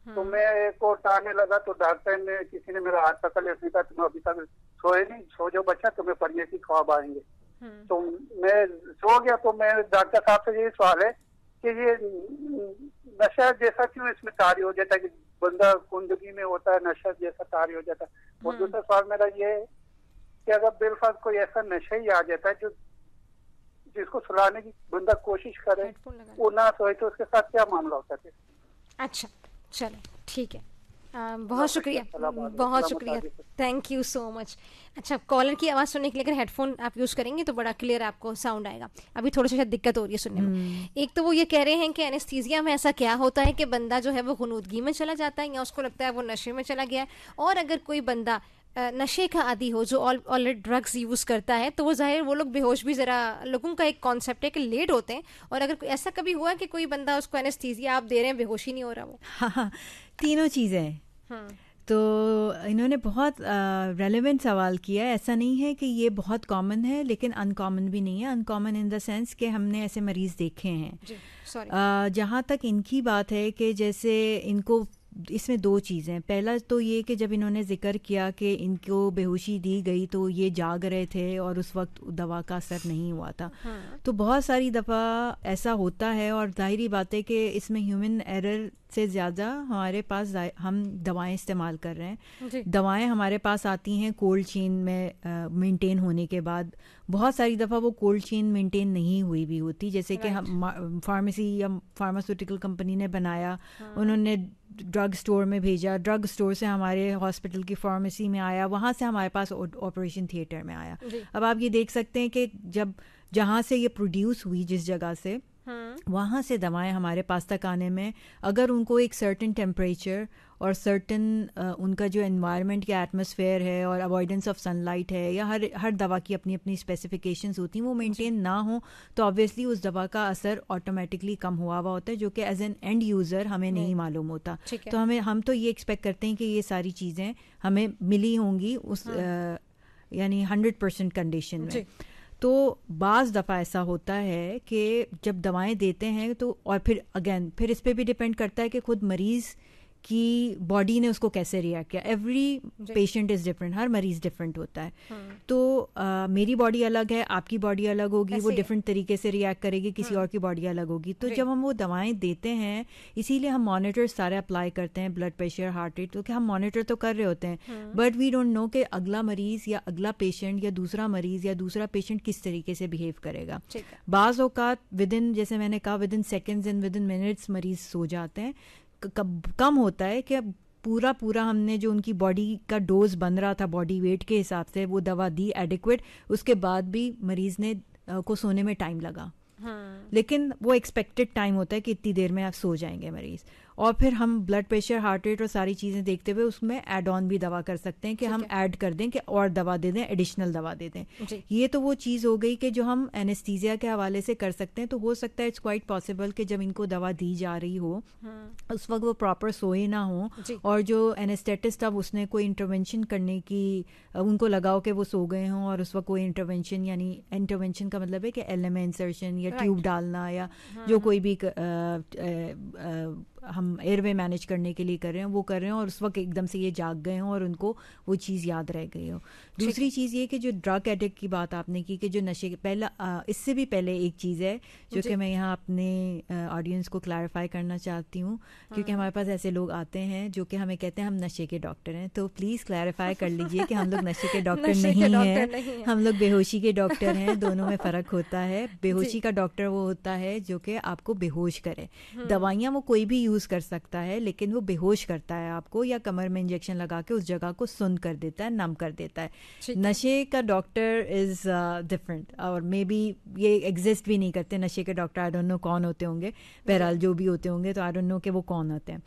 है तो हम्म। मैं एक और टाने लगा तो डॉक्टर ने किसी ने मेरा हाथ पकड़ लिया उसने कहा तुम अभी तक सोए नहीं सो जो बच्चा तुम्हें पढ़िए की ख्वाब आएंगे हम्म। तो मैं सो गया तो मैं डॉक्टर साहब से यही सवाल है कि ये नशा जैसा क्यों इसमें तारी हो जाता है कि बंदा कुंदगी में होता है नशा जैसा तारी हो जाता है और दूसरा सवाल मेरा ये है कि अगर बेलफाज कोई ऐसा नशा ही आ जाता है जो जिसको सुलाने की बंदा कोशिश करे वो ना सोए तो उसके साथ क्या मामला होता है अच्छा चलो ठीक है आ, बहुत शुक्रिया बहुत शुक्रिया थैंक यू सो मच अच्छा कॉलर की आवाज़ सुनने के लिए अगर हेडफोन आप यूज़ करेंगे तो बड़ा क्लियर आपको साउंड आएगा अभी थोड़ी सी दिक्कत हो रही है सुनने में हम्म। एक तो वो ये कह रहे हैं कि एनेस्थीजिया में ऐसा क्या होता है कि बंदा जो है वो गनूदगी में चला जाता है या उसको लगता है वो नशे में चला गया है और अगर कोई बंदा नशे का आदि हो जो ऑलरेडी ड्रग्स यूज़ करता है तो वो जाहिर वो लोग बेहोश भी ज़रा लोगों का एक कॉन्सेप्ट है कि लेट होते हैं और अगर ऐसा कभी हुआ कि कोई बंदा उसको एनेस्थीजिया आप दे रहे हैं बेहोश ही नहीं हो रहा वो हाँ हाँ तीनों चीज़ें हाँ। तो इन्होंने बहुत रेलेवेंट uh, सवाल किया ऐसा नहीं है कि ये बहुत कॉमन है लेकिन अनकॉमन भी नहीं है अनकॉमन इन द सेंस कि हमने ऐसे मरीज़ देखे हैं uh, जहाँ तक इनकी बात है कि जैसे इनको इसमें दो चीज़ें पहला तो ये कि जब इन्होंने जिक्र किया कि इनको बेहोशी दी गई तो ये जाग रहे थे और उस वक्त दवा का असर नहीं हुआ था हाँ। तो बहुत सारी दफ़ा ऐसा होता है और जाहिर बात है कि इसमें ह्यूमन एरर से ज़्यादा हमारे पास हम दवाएं इस्तेमाल कर रहे हैं दवाएं हमारे पास आती हैं कोल्ड चेन में मेंटेन होने के बाद बहुत सारी दफ़ा वो कोल्ड चेन मेंटेन नहीं हुई भी होती जैसे कि हम फार्मेसी या फार्मास्यूटिकल कंपनी ने बनाया हाँ। उन्होंने ड्रग स्टोर में भेजा ड्रग स्टोर से हमारे हॉस्पिटल की फार्मेसी में आया वहाँ से हमारे पास ऑपरेशन थिएटर में आया अब आप ये देख सकते हैं कि जब जहाँ से ये प्रोड्यूस हुई जिस जगह से हाँ। वहाँ से दवाएं हमारे पास तक आने में अगर उनको एक सर्टन टेम्परेचर और सर्टन उनका जो इन्वायरमेंट या एटमोसफेयर है और अवॉइडेंस ऑफ सनलाइट है या हर हर दवा की अपनी अपनी स्पेसिफिकेशंस होती हैं वो मेंटेन ना हो तो ऑब्वियसली उस दवा का असर ऑटोमेटिकली कम हुआ हुआ होता है जो कि एज एन एंड यूज़र हमें नहीं मालूम होता तो हमें हम तो ये एक्सपेक्ट करते हैं कि ये सारी चीज़ें हमें मिली होंगी उस हाँ। यानी हंड्रेड परसेंट कंडीशन में तो बाज़ दफ़ा ऐसा होता है कि जब दवाएं देते हैं तो और फिर अगेन फिर इस पर भी डिपेंड करता है कि खुद मरीज़ कि बॉडी ने उसको कैसे रिएक्ट किया एवरी पेशेंट इज़ डिफरेंट हर मरीज डिफरेंट होता है हुँ. तो आ, मेरी बॉडी अलग है आपकी बॉडी अलग होगी वो डिफरेंट तरीके से रिएक्ट करेगी किसी हुँ. और की बॉडी अलग होगी तो जब हम वो दवाएं देते हैं इसीलिए हम मॉनिटर सारे अप्लाई करते हैं ब्लड प्रेशर हार्ट रेट क्योंकि हम मॉनिटर तो कर रहे होते हैं बट वी डोंट नो कि अगला मरीज या अगला पेशेंट या दूसरा मरीज या दूसरा पेशेंट किस तरीके से बिहेव करेगा बाज़ अवकात विद इन जैसे मैंने कहा within seconds and within minutes मरीज सो जाते हैं कम होता है कि पूरा पूरा हमने जो उनकी बॉडी का डोज बन रहा था बॉडी वेट के हिसाब से वो दवा दी एडिक्वेट उसके बाद भी मरीज ने आ, को सोने में टाइम लगा हाँ. लेकिन वो एक्सपेक्टेड टाइम होता है कि इतनी देर में आप सो जाएंगे मरीज और फिर हम ब्लड प्रेशर हार्ट रेट और सारी चीज़ें देखते हुए उसमें एड ऑन भी दवा कर सकते हैं कि हम ऐड कर दें कि और दवा दे दें एडिशनल दवा दे दें ये तो वो चीज़ हो गई कि जो हम एनेस्थीजिया के हवाले से कर सकते हैं तो हो सकता है इट्स क्वाइट पॉसिबल कि जब इनको दवा दी जा रही हो हम्म। उस वक्त वो प्रॉपर सोए ना हो और जो एनेस्थेटिस्ट अब उसने कोई इंटरवेंशन करने की उनको लगाओ कि वो सो गए हों और उस वक्त कोई इंटरवेंशन यानी इंटरवेंशन का मतलब है कि एल इंसर्शन या ट्यूब डालना या हाँ, जो हाँ। कोई भी हम एयरवे मैनेज करने के लिए कर रहे हैं वो कर रहे हैं और उस वक्त एकदम से ये जाग गए हों और उनको वो चीज़ याद रह गई हो दूसरी चीज़ ये कि जो ड्रग एडिक्ट की बात आपने की कि जो नशे के पहला इससे भी पहले एक चीज़ है जो कि मैं यहाँ अपने ऑडियंस को क्लैरिफाई करना चाहती हूँ क्योंकि हाँ। हमारे पास ऐसे लोग आते हैं जो कि हमें कहते हैं हम नशे के डॉक्टर हैं तो प्लीज़ क्लैरिफाई कर लीजिए कि हम लोग नशे के डॉक्टर नहीं हैं हम लोग बेहोशी के डॉक्टर हैं दोनों में फ़र्क होता है बेहोशी का डॉक्टर वो होता है जो कि आपको बेहोश करे हम्म। दवाइयाँ वो कोई भी यूज़ कर सकता है लेकिन वो बेहोश करता है आपको या कमर में इंजेक्शन लगा के उस जगह को सुन कर देता है नम कर देता है नशे का डॉक्टर इज़ डिफरेंट और मे बी ये एग्जिस्ट भी नहीं करते नशे के डॉक्टर आई डोंट नो कौन होते होंगे बहरहाल हम्म। जो भी होते होंगे तो आई डोंट नो कि वो कौन होते हैं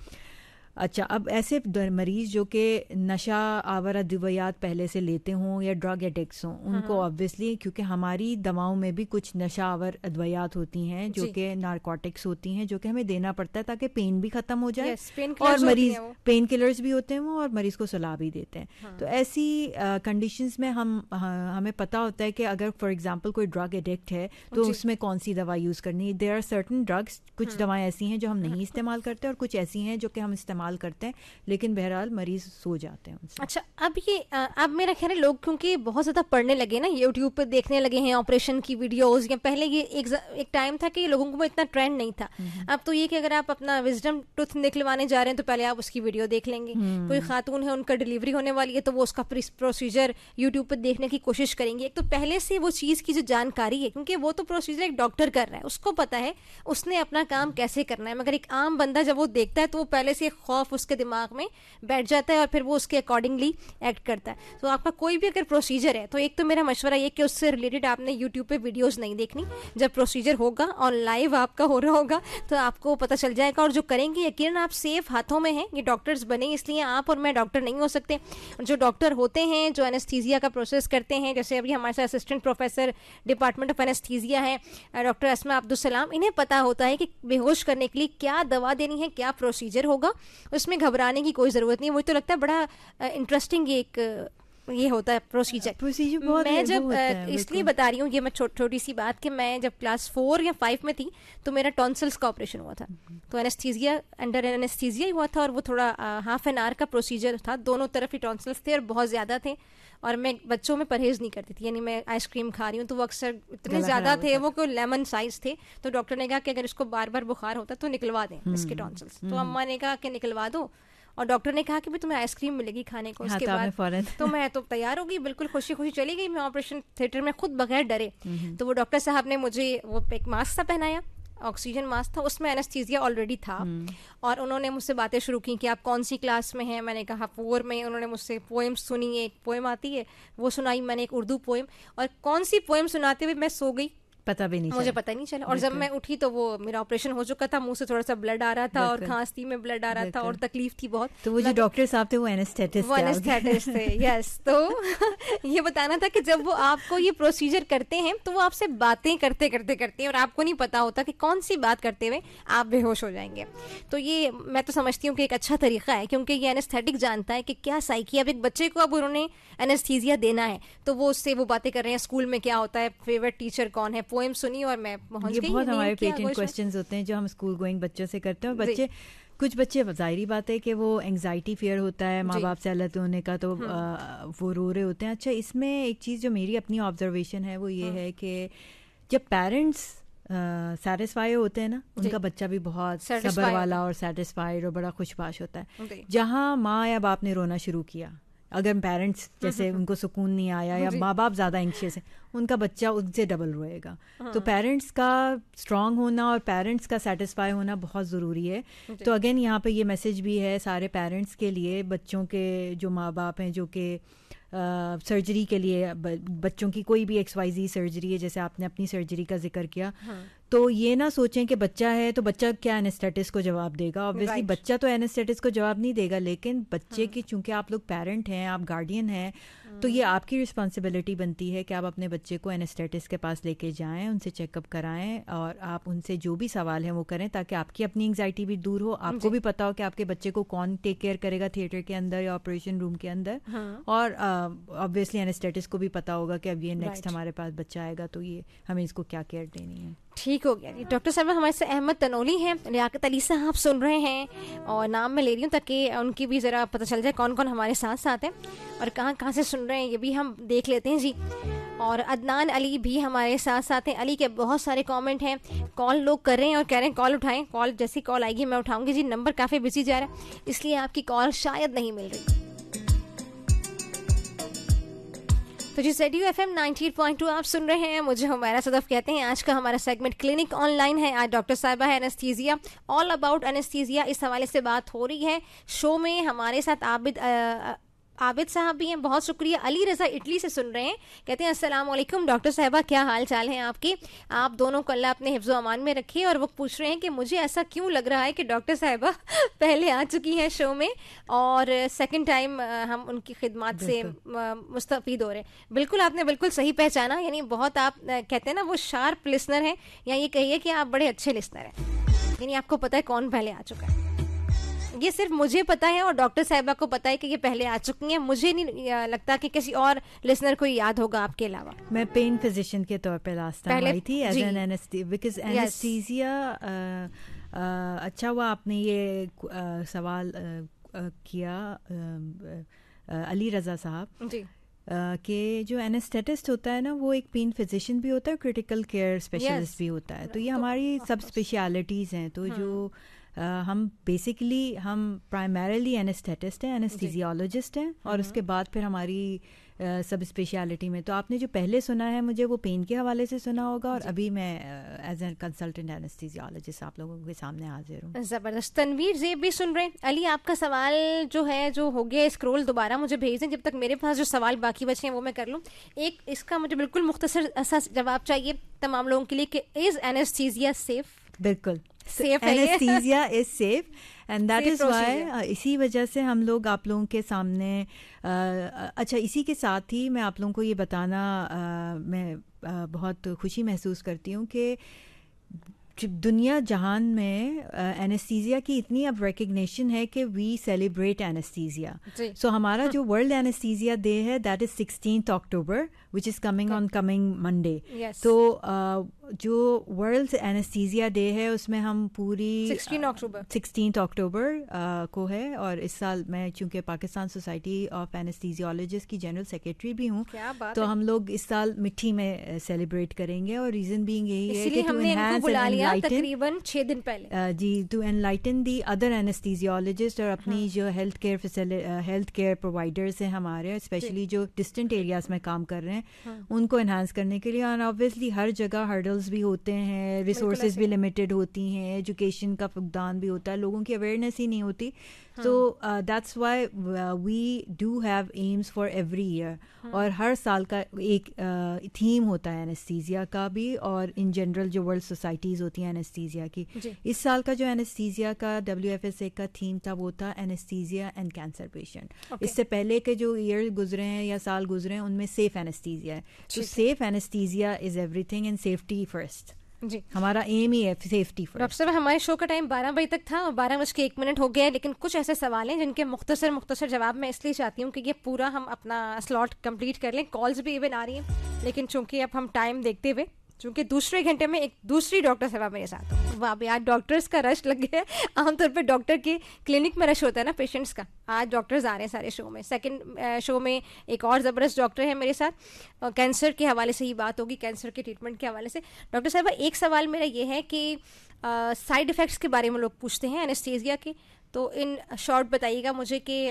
अच्छा अब ऐसे मरीज जो कि नशा आवर अद्वियात पहले से लेते हों या ड्रग एडिक्ट हों हाँ, उनको ऑब्वियसली हाँ। क्योंकि हमारी दवाओं में भी कुछ नशा आवर अद्वियात होती हैं जो कि नारकोटिक्स होती हैं जो कि हमें देना पड़ता है ताकि पेन भी खत्म हो जाए और मरीज पेन किलर्स भी होते हैं वो और मरीज को सलाह भी देते हैं हाँ। तो ऐसी कंडीशन में हम हमें पता होता है कि अगर फॉर एग्जाम्पल कोई ड्रग एडिक्ट है तो उसमें कौन सी दवा यूज करनी है देर आर सर्टन ड्रग्स कुछ हाँ। दवाएं ऐसी हैं जो हम नहीं इस्तेमाल करते और कुछ ऐसी हैं जो कि हम इस्तेमाल इस्तेमाल करते हैं लेकिन बहरहाल मरीज सो जाते हैं उनसे अच्छा अब ये अब मेरा ख्याल है लोग क्योंकि बहुत ज़्यादा पढ़ने लगे ना यूट्यूब पर देखने लगे हैं ऑपरेशन की वीडियोज़ या पहले ये एक, एक टाइम था कि लोगों को इतना ट्रेंड नहीं था हम्म, हम्म। अब तो ये कि अगर आप अपना विजडम टूथ निकलवाने जा रहे हैं तो पहले आप उसकी वीडियो देख लेंगे हम्म। कोई खातून है उनका डिलीवरी होने वाली है तो वो उसका प्रोसीजर यूट्यूब पर देखने की कोशिश करेंगे एक तो पहले से वो चीज़ की जो जानकारी है क्योंकि वो तो प्रोसीजर एक डॉक्टर कर रहा है उसको पता है उसने अपना काम कैसे करना है मगर एक आम बंदा जब वो देखता है तो वो पहले से एक खौफ उसके दिमाग में बैठ जाता है और फिर वो उसके अकॉर्डिंगली एक्ट करता है तो आपका कोई भी अगर प्रोसीजर है तो एक तो मेरा मशवरा ये कि उससे रिलेटेड आपने यूट्यूब पर वीडियोज़ नहीं देखनी जब प्रोसीजर होगा और लाइव आपका हो रहा होगा तो आपको पता चल जाएगा और जो करेंगे यकीन आप सेफ हाथों में हैं ये डॉक्टर्स बने इसलिए आप और मैं डॉक्टर नहीं हो सकते जो डॉक्टर होते हैं जो एनेस्थीजिया का प्रोसेस करते हैं जैसे अभी हमारे साथ assistant professor department of anaesthesia है डॉक्टर असमा अब्दुलसलाम इन्हें पता होता है कि बेहोश करने के लिए क्या दवा देनी है क्या प्रोसीजर होगा उसमें घबराने की कोई ज़रूरत नहीं मुझे तो लगता है बड़ा इंटरेस्टिंग एक ये होता है प्रोसीजर प्रोसीजर हाँ, मैं जब इसलिए बता रही हूँ ये मैं छोटी छोटी सी बात कि मैं जब क्लास फोर या फाइव में थी तो मेरा टॉन्सल्स का ऑपरेशन हुआ था हम्म। तो एनेस्थीजिया अंडर एनेस्थीजिया ही हुआ था और वो थोड़ा हाफ एन आवर का प्रोसीजर था दोनों तरफ ही टॉन्सल्स थे और बहुत ज़्यादा थे और मैं बच्चों में परहेज नहीं करती थी यानी मैं आइसक्रीम खा रही हूँ तो वो अक्सर इतने ज़्यादा थे वो कोई लेमन साइज थे तो डॉक्टर ने कहा कि अगर इसको बार बार बुखार होता तो निकलवा दें हम्म, इसके टॉन्सल्स तो हम्म। अम्मा ने कहा कि निकलवा दो और डॉक्टर ने कहा कि भी तुम्हें आइसक्रीम मिलेगी खाने को उसके बाद तो मैं तो तैयार हो गई बिल्कुल खुशी खुशी चली गई मैं ऑपरेशन थिएटर में खुद बगैर डरे हम्म, तो वो डॉक्टर साहब ने मुझे वो एक मास्क सा पहनाया ऑक्सीजन मास्क था उसमें एनेस्थीसिया ऑलरेडी था hmm. और उन्होंने मुझसे बातें शुरू की कि आप कौन सी क्लास में हैं मैंने कहा फोर में उन्होंने मुझसे पोएम सुनी एक पोएम आती है वो सुनाई मैंने एक उर्दू पोएम और कौन सी पोएम सुनाते हुए मैं सो गई पता भी नहीं मुझे चला। पता नहीं चला और जब मैं उठी तो वो मेरा ऑपरेशन हो चुका था मुंह से थोड़ा सा ब्लड आ रहा था और खांसती में ब्लड आ रहा था और तकलीफ थी बहुत तो वो जो मतलब डॉक्टर साहब थे वो एनेस्थेटिस्ट वो एनेस्थेटिस्ट थे यस तो ये बताना था कि जब वो आपको ये प्रोसीजर करते हैं तो वो आपसे बातें करते करते करते हैं और आपको नहीं पता होता कि कौन सी बात करते हुए आप बेहोश हो जाएंगे तो ये मैं तो समझती हूँ कि एक अच्छा तरीका है क्योंकि ये एनेस्थेटिक जानता है कि क्या साइकी अब एक बच्चे को अब उन्होंने एनेस्थीजिया देना है तो वो उससे वो बातें कर रहे हैं स्कूल में क्या होता है फेवरेट टीचर कौन है पोएम सुनी और मैं पहुंच ये गई बहुत हमारे पेटेंट क्वेश्चन होते हैं जो हम स्कूल गोइंग बच्चों से करते हैं बच्चे कुछ बच्चे जाहरी बात है कि वो एंगजाइटी फेयर होता है माँ बाप से अलग होने का तो आ, हाँ। वो रो रहे होते हैं अच्छा इसमें एक चीज़ जो मेरी अपनी ऑब्जर्वेशन है वो ये हाँ। है कि जब पेरेंट्स सेटिस्फाई uh, होते हैं ना उनका बच्चा भी बहुत सबर वाला और सेटिस्फाइड और बड़ा खुशबाश होता है जहाँ माँ या बाप ने रोना शुरू किया अगर पेरेंट्स जैसे हम्म, हम्म, उनको सुकून नहीं आया या माँ बाप ज़्यादा एंक्शियस है उनका बच्चा उनसे डबल रोएगा हाँ। तो पेरेंट्स का स्ट्रांग होना और पेरेंट्स का सेटिस्फाई होना बहुत ज़रूरी है तो अगेन यहाँ पे ये मैसेज भी है सारे पेरेंट्स के लिए बच्चों के जो माँ बाप हैं जो कि सर्जरी के लिए बच्चों की कोई भी एक्स वाई जी सर्जरी है जैसे आपने अपनी सर्जरी का जिक्र किया हाँ। तो ये ना सोचें कि बच्चा है तो बच्चा क्या एनेस्थेटिस को जवाब देगा ऑब्वियसली right. बच्चा तो एनेस्थेटिस को जवाब नहीं देगा लेकिन बच्चे हाँ. की चूंकि आप लोग पेरेंट हैं आप गार्डियन हैं हाँ. तो ये आपकी रिस्पॉन्सिबिलिटी बनती है कि आप अपने बच्चे को एनेस्थेटिस के पास लेके जाएं उनसे चेकअप कराएं और आप उनसे जो भी सवाल है वो करें ताकि आपकी अपनी एंगजाइटी भी दूर हो आपको भी पता हो कि आपके बच्चे को कौन टेक केयर करेगा थिएटर के अंदर या ऑपरेशन रूम के अंदर हाँ। और ऑब्वियसली uh, एनेस्थेटिस को भी पता होगा कि अब ये नेक्स्ट हमारे पास बच्चा आएगा तो ये हमें इसको क्या केयर देनी है ठीक हो गया डॉक्टर साहब हमारे से अहमद तनोली हैं लियाकत अली साहब सुन रहे हैं और नाम मैं ले रही हूँ ताकि उनकी भी ज़रा पता चल जाए कौन कौन हमारे साथ साथ हैं और कहाँ कहाँ से सुन रहे हैं ये भी हम देख लेते हैं जी और अदनान अली भी हमारे साथ साथ हैं अली के बहुत सारे कमेंट हैं कॉल लोग कर रहे हैं और कह रहे हैं कॉल उठाएं कॉल जैसी कॉल आएगी मैं उठाऊंगी जी नंबर काफ़ी बिजी जा रहा है इसलिए आपकी कॉल शायद नहीं मिल रही तो जी जेड यू एफ एम आप सुन रहे हैं मुझे हमारा सदफ कहते हैं आज का हमारा सेगमेंट क्लिनिक ऑनलाइन है आज डॉक्टर साहबा है एनेस्थीजिया ऑल अबाउट एनेस्थीजिया इस हवाले से बात हो रही है शो में हमारे साथ आबिद आबिद साहब भी हैं बहुत शुक्रिया अली रज़ा इटली से सुन रहे हैं कहते हैं अस्सलाम वालेकुम डॉक्टर साहबा क्या हाल चाल हैं आपके आप दोनों को अल्लाह अपने हिफ्ज़ अमान में रखे और वो पूछ रहे हैं कि मुझे ऐसा क्यों लग रहा है कि डॉक्टर साहबा पहले आ चुकी हैं शो में और सेकेंड टाइम हम उनकी खिदमत से मुस्तफ़ हो रहे हैं बिल्कुल आपने बिल्कुल सही पहचाना यानी बहुत आप कहते हैं ना वो शार्प लिसनर हैं या ये कहिए कि आप बड़े अच्छे लिसनर हैं यानी आपको पता है कौन पहले आ चुका है ये सिर्फ मुझे पता है और डॉक्टर साहिबा को पता है कि ये पहले आ चुकी हैं मुझे नहीं लगता कि किसी और लिसनर को याद होगा आपके अलावा मैं पेन फिजिशियन के तौर पर लास्ट आई थी एज एन बिकॉज अच्छा हुआ आपने ये सवाल किया अली रजा साहब के जो एनेस्थेटिस्ट होता है ना वो एक पेन फिजिशियन भी होता है क्रिटिकल केयर स्पेशलिस्ट भी होता है तो ये तो हमारी हाँ, सब स्पेशलिटीज़ हैं तो हाँ। जो हम बेसिकली हम प्राइमरली एनेस्थेटिस्ट हैं एनेस्थीजियोलॉजिस्ट हैं और हम्म। उसके बाद फिर हमारी सब स्पेशलिटी में तो आपने जो पहले सुना है मुझे वो पेन के हवाले से सुना होगा और अभी मैं एज ए कंसल्टेंट एनेस्थीजियोलॉजिस्ट आप लोगों के सामने हाजिर हूँ ज़बरदस्त तनवीर जेब भी सुन रहे हैं अली आपका सवाल जो है जो हो गया स्क्रोल दोबारा मुझे भेज दें जब तक मेरे पास जो सवाल बाकी बचे हैं वो मैं कर लूँ एक इसका मुझे बिल्कुल मुख्तर जवाब चाहिए तमाम लोगों के लिए कि इज़ एनेस्थीजिया सेफ़ बिल्कुल safe anaesthesia is safe and that is why इसी वजह से हम लोग आप लोगों के सामने आ, uh, uh, अच्छा इसी के साथ ही मैं आप लोगों को ये बताना आ, uh, मैं आ, बहुत खुशी महसूस करती हूँ कि दुनिया जहान में एनेस्थीजिया की इतनी अब रिकग्निशन है कि वी सेलिब्रेट एनेस्थीजिया सो हमारा हाँ। जो वर्ल्ड एनेस्थीजिया डे है that is sixteen October which is coming on coming Monday तो uh, जो वर्ल्ड एनेस्थीजिया डे है उसमें हम पूरी अक्टूबर सिक्सटीन अक्टूबर को है और इस साल मैं चूंकि पाकिस्तान सोसाइटी ऑफ एनेस्थीजियोलॉजिस्ट की जनरल सेक्रेटरी भी हूँ तो हम लोग इस साल मिट्टी में सेलिब्रेट uh, करेंगे और रीजन बींग यही है कि हमने बुला लिया तकरीबन छह दिन पहले uh, जी to enlighten the other anaesthesiologist और अपनी हाँ। जो health care health care providers हैं हमारे स्पेशली जो डिस्टेंट एरियाज में काम कर रहे हैं हाँ. उनको इन्हांस करने के लिए और ऑब्वियसली हर जगह हर्डल्स भी होते हैं रिसोर्स भी लिमिटेड होती हैं एजुकेशन का फुकदान भी होता है लोगों की अवेयरनेस ही नहीं होती so that's why we do have aims for every year और हर साल का एक थीम uh, होता है एनेस्थीजिया का भी और इन जनरल जो वर्ल्ड सोसाइटीज़ होती हैं एनेस्थीजिया की इस साल का जो एनेस्थीजिया का डब्ल्यू एफ एस ए का थीम था वो था एनेस्थीजिया एंड कैंसर पेशेंट इससे पहले के जो ईयर गुजरे हैं या साल गुजरे हैं उनमें सेफ एनेस्थीजिया है तो safe anaesthesia is everything and safety first जी हमारा एम ही है सेफ्टी फॉर डॉक्टर साहब हमारे शो का टाइम बारह बजे तक था और बारह बज के एक मिनट हो गया है लेकिन कुछ ऐसे सवाल हैं जिनके मुख्तसर मुख्तसर जवाब मैं इसलिए चाहती हूँ कि ये पूरा हम अपना स्लॉट कंप्लीट कर लें कॉल्स भी इवन आ रही हैं लेकिन चूंकि अब हम टाइम देखते हुए चूंकि दूसरे घंटे में एक दूसरी डॉक्टर सेवा मेरे साथ वाह आज डॉक्टर्स का रश लग गया है आमतौर पर डॉक्टर के क्लिनिक में रश होता है ना पेशेंट्स का आज डॉक्टर्स आ रहे हैं सारे शो में सेकंड शो में एक और ज़बरदस्त डॉक्टर है मेरे साथ कैंसर के हवाले से ही बात होगी कैंसर के ट्रीटमेंट के हवाले से डॉक्टर साहबा एक सवाल मेरा ये है कि साइड इफ़ेक्ट्स के बारे में लोग पूछते हैं एनेस्थीजिया के तो इन शॉर्ट बताइएगा मुझे कि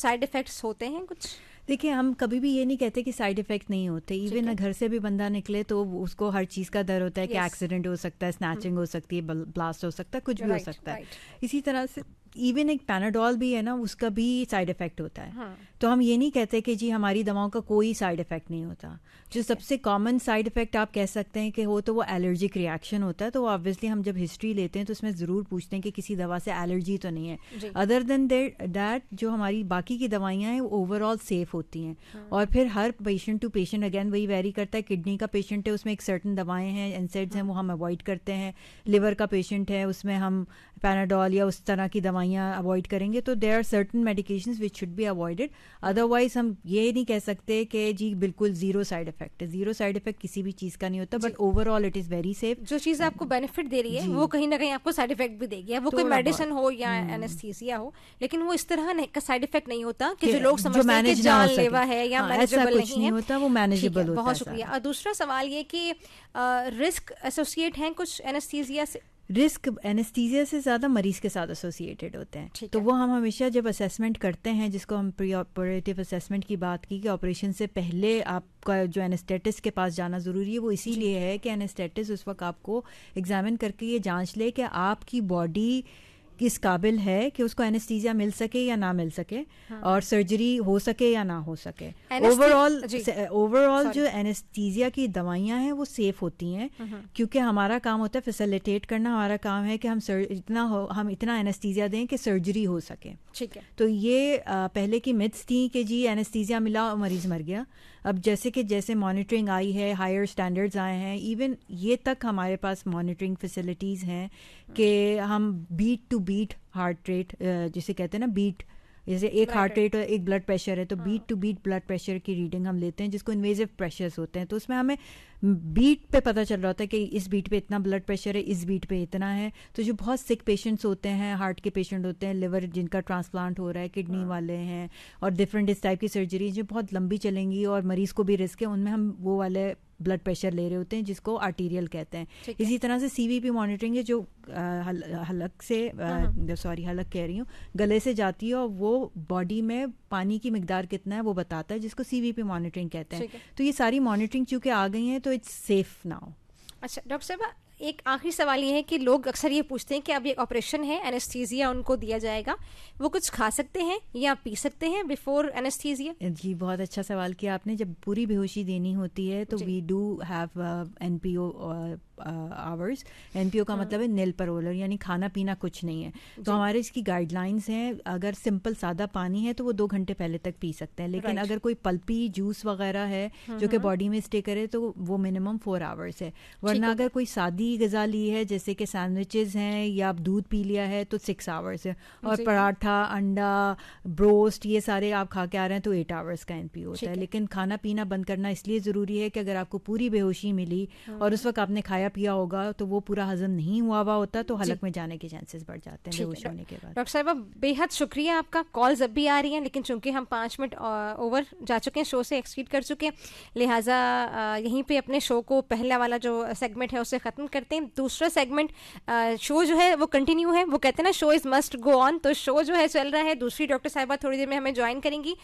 साइड इफ़ेक्ट्स होते हैं कुछ देखिए हम कभी भी ये नहीं कहते कि साइड इफेक्ट नहीं होते इवन घर से भी बंदा निकले तो उसको हर चीज़ का डर होता है yes. कि एक्सीडेंट हो सकता है स्नैचिंग हो सकती है ब्लास्ट हो सकता है कुछ भी right, हो सकता right. है इसी तरह से इवन एक पैनाडॉल भी है ना उसका भी साइड इफेक्ट होता है हाँ. तो हम ये नहीं कहते कि जी हमारी दवाओं का कोई साइड इफ़ेक्ट नहीं होता जो सबसे कॉमन साइड इफ़ेक्ट आप कह सकते हैं कि हो तो वो एलर्जिक रिएक्शन होता है तो ऑब्वियसली हम जब हिस्ट्री लेते हैं तो उसमें ज़रूर पूछते हैं कि किसी दवा से एलर्जी तो नहीं है अदर देन दैट जो हमारी बाकी की दवाइयाँ हैं वो ओवरऑल सेफ़ होती हैं हाँ. और फिर हर पेशेंट टू पेशेंट अगेन वही वेरी करता है किडनी का पेशेंट है उसमें एक सर्टन दवाएं हैं एनसेड्स हैं हाँ। वो हम अवॉइड करते हैं लिवर का पेशेंट है उसमें हम पैनाडॉल या उस तरह की दवाइयाँ अवॉइड करेंगे तो there are certain medication which should be avoided otherwise हम ये नहीं कह सकते कि जी बिल्कुल जीरो साइड इफेक्ट है जीरो साइड इफेक्ट किसी भी चीज का नहीं होता but overall it is very safe जो चीज आपको बेनिफिट दे रही है वो कहीं ना कहीं आपको साइड इफेक्ट भी देगी वो तो कोई मेडिसिन हो या एनेस्थीसिया हम्म। हो लेकिन वो इस तरह का साइड इफेक्ट नहीं होता कि जो लोग समझते हैं कि जानलेवा है या मैनेजेबल हाँ, नहीं होता वो मैनेजेबल होता बहुत शुक्रिया और दूसरा सवाल ये कि रिस्क एसोसिएट हैं कुछ एनेस्थीसिया से रिस्क एनेस्थीजिया से ज़्यादा मरीज के साथ एसोसिएटेड होते हैं तो है। वो हम हमेशा जब असेसमेंट करते हैं जिसको हम प्री ऑपरेटिव असेसमेंट की बात की कि ऑपरेशन से पहले आपका जो एनेस्टेटिस के पास जाना ज़रूरी है वो इसीलिए है कि एनेस्टेटिस उस वक्त आपको एग्जामिन करके ये जांच ले कि आपकी बॉडी किस काबिल है कि उसको एनेस्थीजिया मिल सके या ना मिल सके हाँ. और सर्जरी हो सके या ना हो सके ओवरऑल ओवरऑल जो एनेस्थीजिया की दवाइयाँ हैं वो सेफ होती हैं हम्म, हम्म। क्योंकि हमारा काम होता है फैसिलिटेट करना हमारा काम है कि हम सर, इतना हो हम इतना एनेस्थीजिया दें कि सर्जरी हो सके ठीक है तो ये आ, पहले की मिथ्स थी कि जी एनेस्थीजिया मिला और मरीज मर गया अब जैसे कि जैसे मॉनिटरिंग आई है हायर स्टैंडर्ड्स आए हैं इवन ये तक हमारे पास मॉनिटरिंग फैसिलिटीज़ हैं कि हम beat to beat heart rate जिसे कहते हैं ना बीट जैसे एक हार्ट रेट और एक ब्लड प्रेशर है तो beat to beat blood pressure की रीडिंग हम लेते हैं जिसको इन्वेजिव प्रेशर्स होते हैं तो उसमें हमें बीट पे पता चल रहा होता है कि इस बीट पे इतना ब्लड प्रेशर है इस बीट पे इतना है तो जो बहुत सिक पेशेंट्स होते हैं हार्ट के पेशेंट होते हैं लिवर जिनका ट्रांसप्लांट हो रहा है किडनी हाँ। वाले हैं और डिफरेंट इस टाइप की सर्जरी जो बहुत लंबी चलेंगी और मरीज को भी रिस्क है उनमें हम वो वाले ब्लड प्रेशर ले रहे होते हैं जिसको आर्टीरियल कहते हैं इसी तरह से सीवीपी मॉनिटरिंग है जो हल, हलक से सॉरी हाँ, हाँ। हलक कह रही हूँ गले से जाती है और वो बॉडी में पानी की मकदार कितना है वो बताता है जिसको सीवीपी मॉनिटरिंग कहते हैं तो ये सारी मॉनिटरिंग चूँकि आ गई हैं तो इट्स सेफ नाउ अच्छा डॉक्टर साहब एक आखिरी सवाल ये है कि लोग अक्सर ये पूछते हैं कि अब ये ऑपरेशन है एनेस्थीजिया उनको दिया जाएगा वो कुछ खा सकते हैं या पी सकते हैं बिफोर एनेस्थीजिया जी बहुत अच्छा सवाल किया आपने जब पूरी बेहोशी देनी होती है तो we do have N P O hours N P O का हाँ। मतलब है नील परोलर यानी खाना पीना कुछ नहीं है तो हमारे इसकी गाइडलाइंस हैं अगर सिंपल सादा पानी है तो वो दो घंटे पहले तक पी सकते हैं लेकिन अगर कोई पल्पी जूस वगैरह है जो कि बॉडी में स्टे करे तो वो मिनिमम फोर आवर्स है वरना अगर कोई सादी हल्की गज़ा ली है जैसे कि सैंडविचेस हैं या आप दूध पी लिया है तो सिक्स आवर्स है और पराठा अंडा ब्रोस्ट ये सारे आप खा के आ रहे हैं तो एट आवर्स का एन होता है लेकिन खाना पीना बंद करना इसलिए ज़रूरी है कि अगर आपको पूरी बेहोशी मिली हाँ। और उस वक्त आपने खाया पिया होगा तो वो पूरा हजम नहीं हुआ हुआ होता तो हलक में जाने के चांसेस बढ़ जाते हैं बेहोश होने के बाद डॉक्टर साहब बेहद शुक्रिया आपका कॉल जब भी आ रही है लेकिन चूंकि हम पाँच मिनट ओवर जा चुके हैं शो से एक्सकीट कर चुके हैं लिहाजा यहीं पर अपने शो को पहला वाला जो सेगमेंट है उसे ख़त्म कर करते हैं दूसरा सेगमेंट शो जो है वो कंटिन्यू है वो कहते हैं ना show is must go on तो शो जो है चल रहा है दूसरी डॉक्टर साहिबा थोड़ी देर में हमें ज्वाइन करेंगी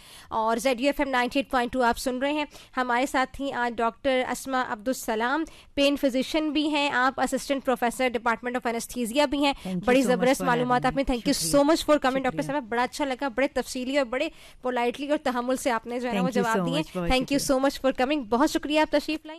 और Z U F M ninety eight point two आप सुन रहे हैं हमारे साथ ही आज doctor Asma Abdulsalam pain physician भी हैं आप assistant professor department of anaesthesia भी हैं बड़ी ज़बरदस्त मालूम आपने thank you so much for coming doctor साहब बड़ा अच्छा लगा बड़े तफसीली और बड़े पोलाइटली और तहमुल से आपने जो है वो जवाब दिए thank you so much for coming बहुत शुक्रिया आप तशरीफ लाई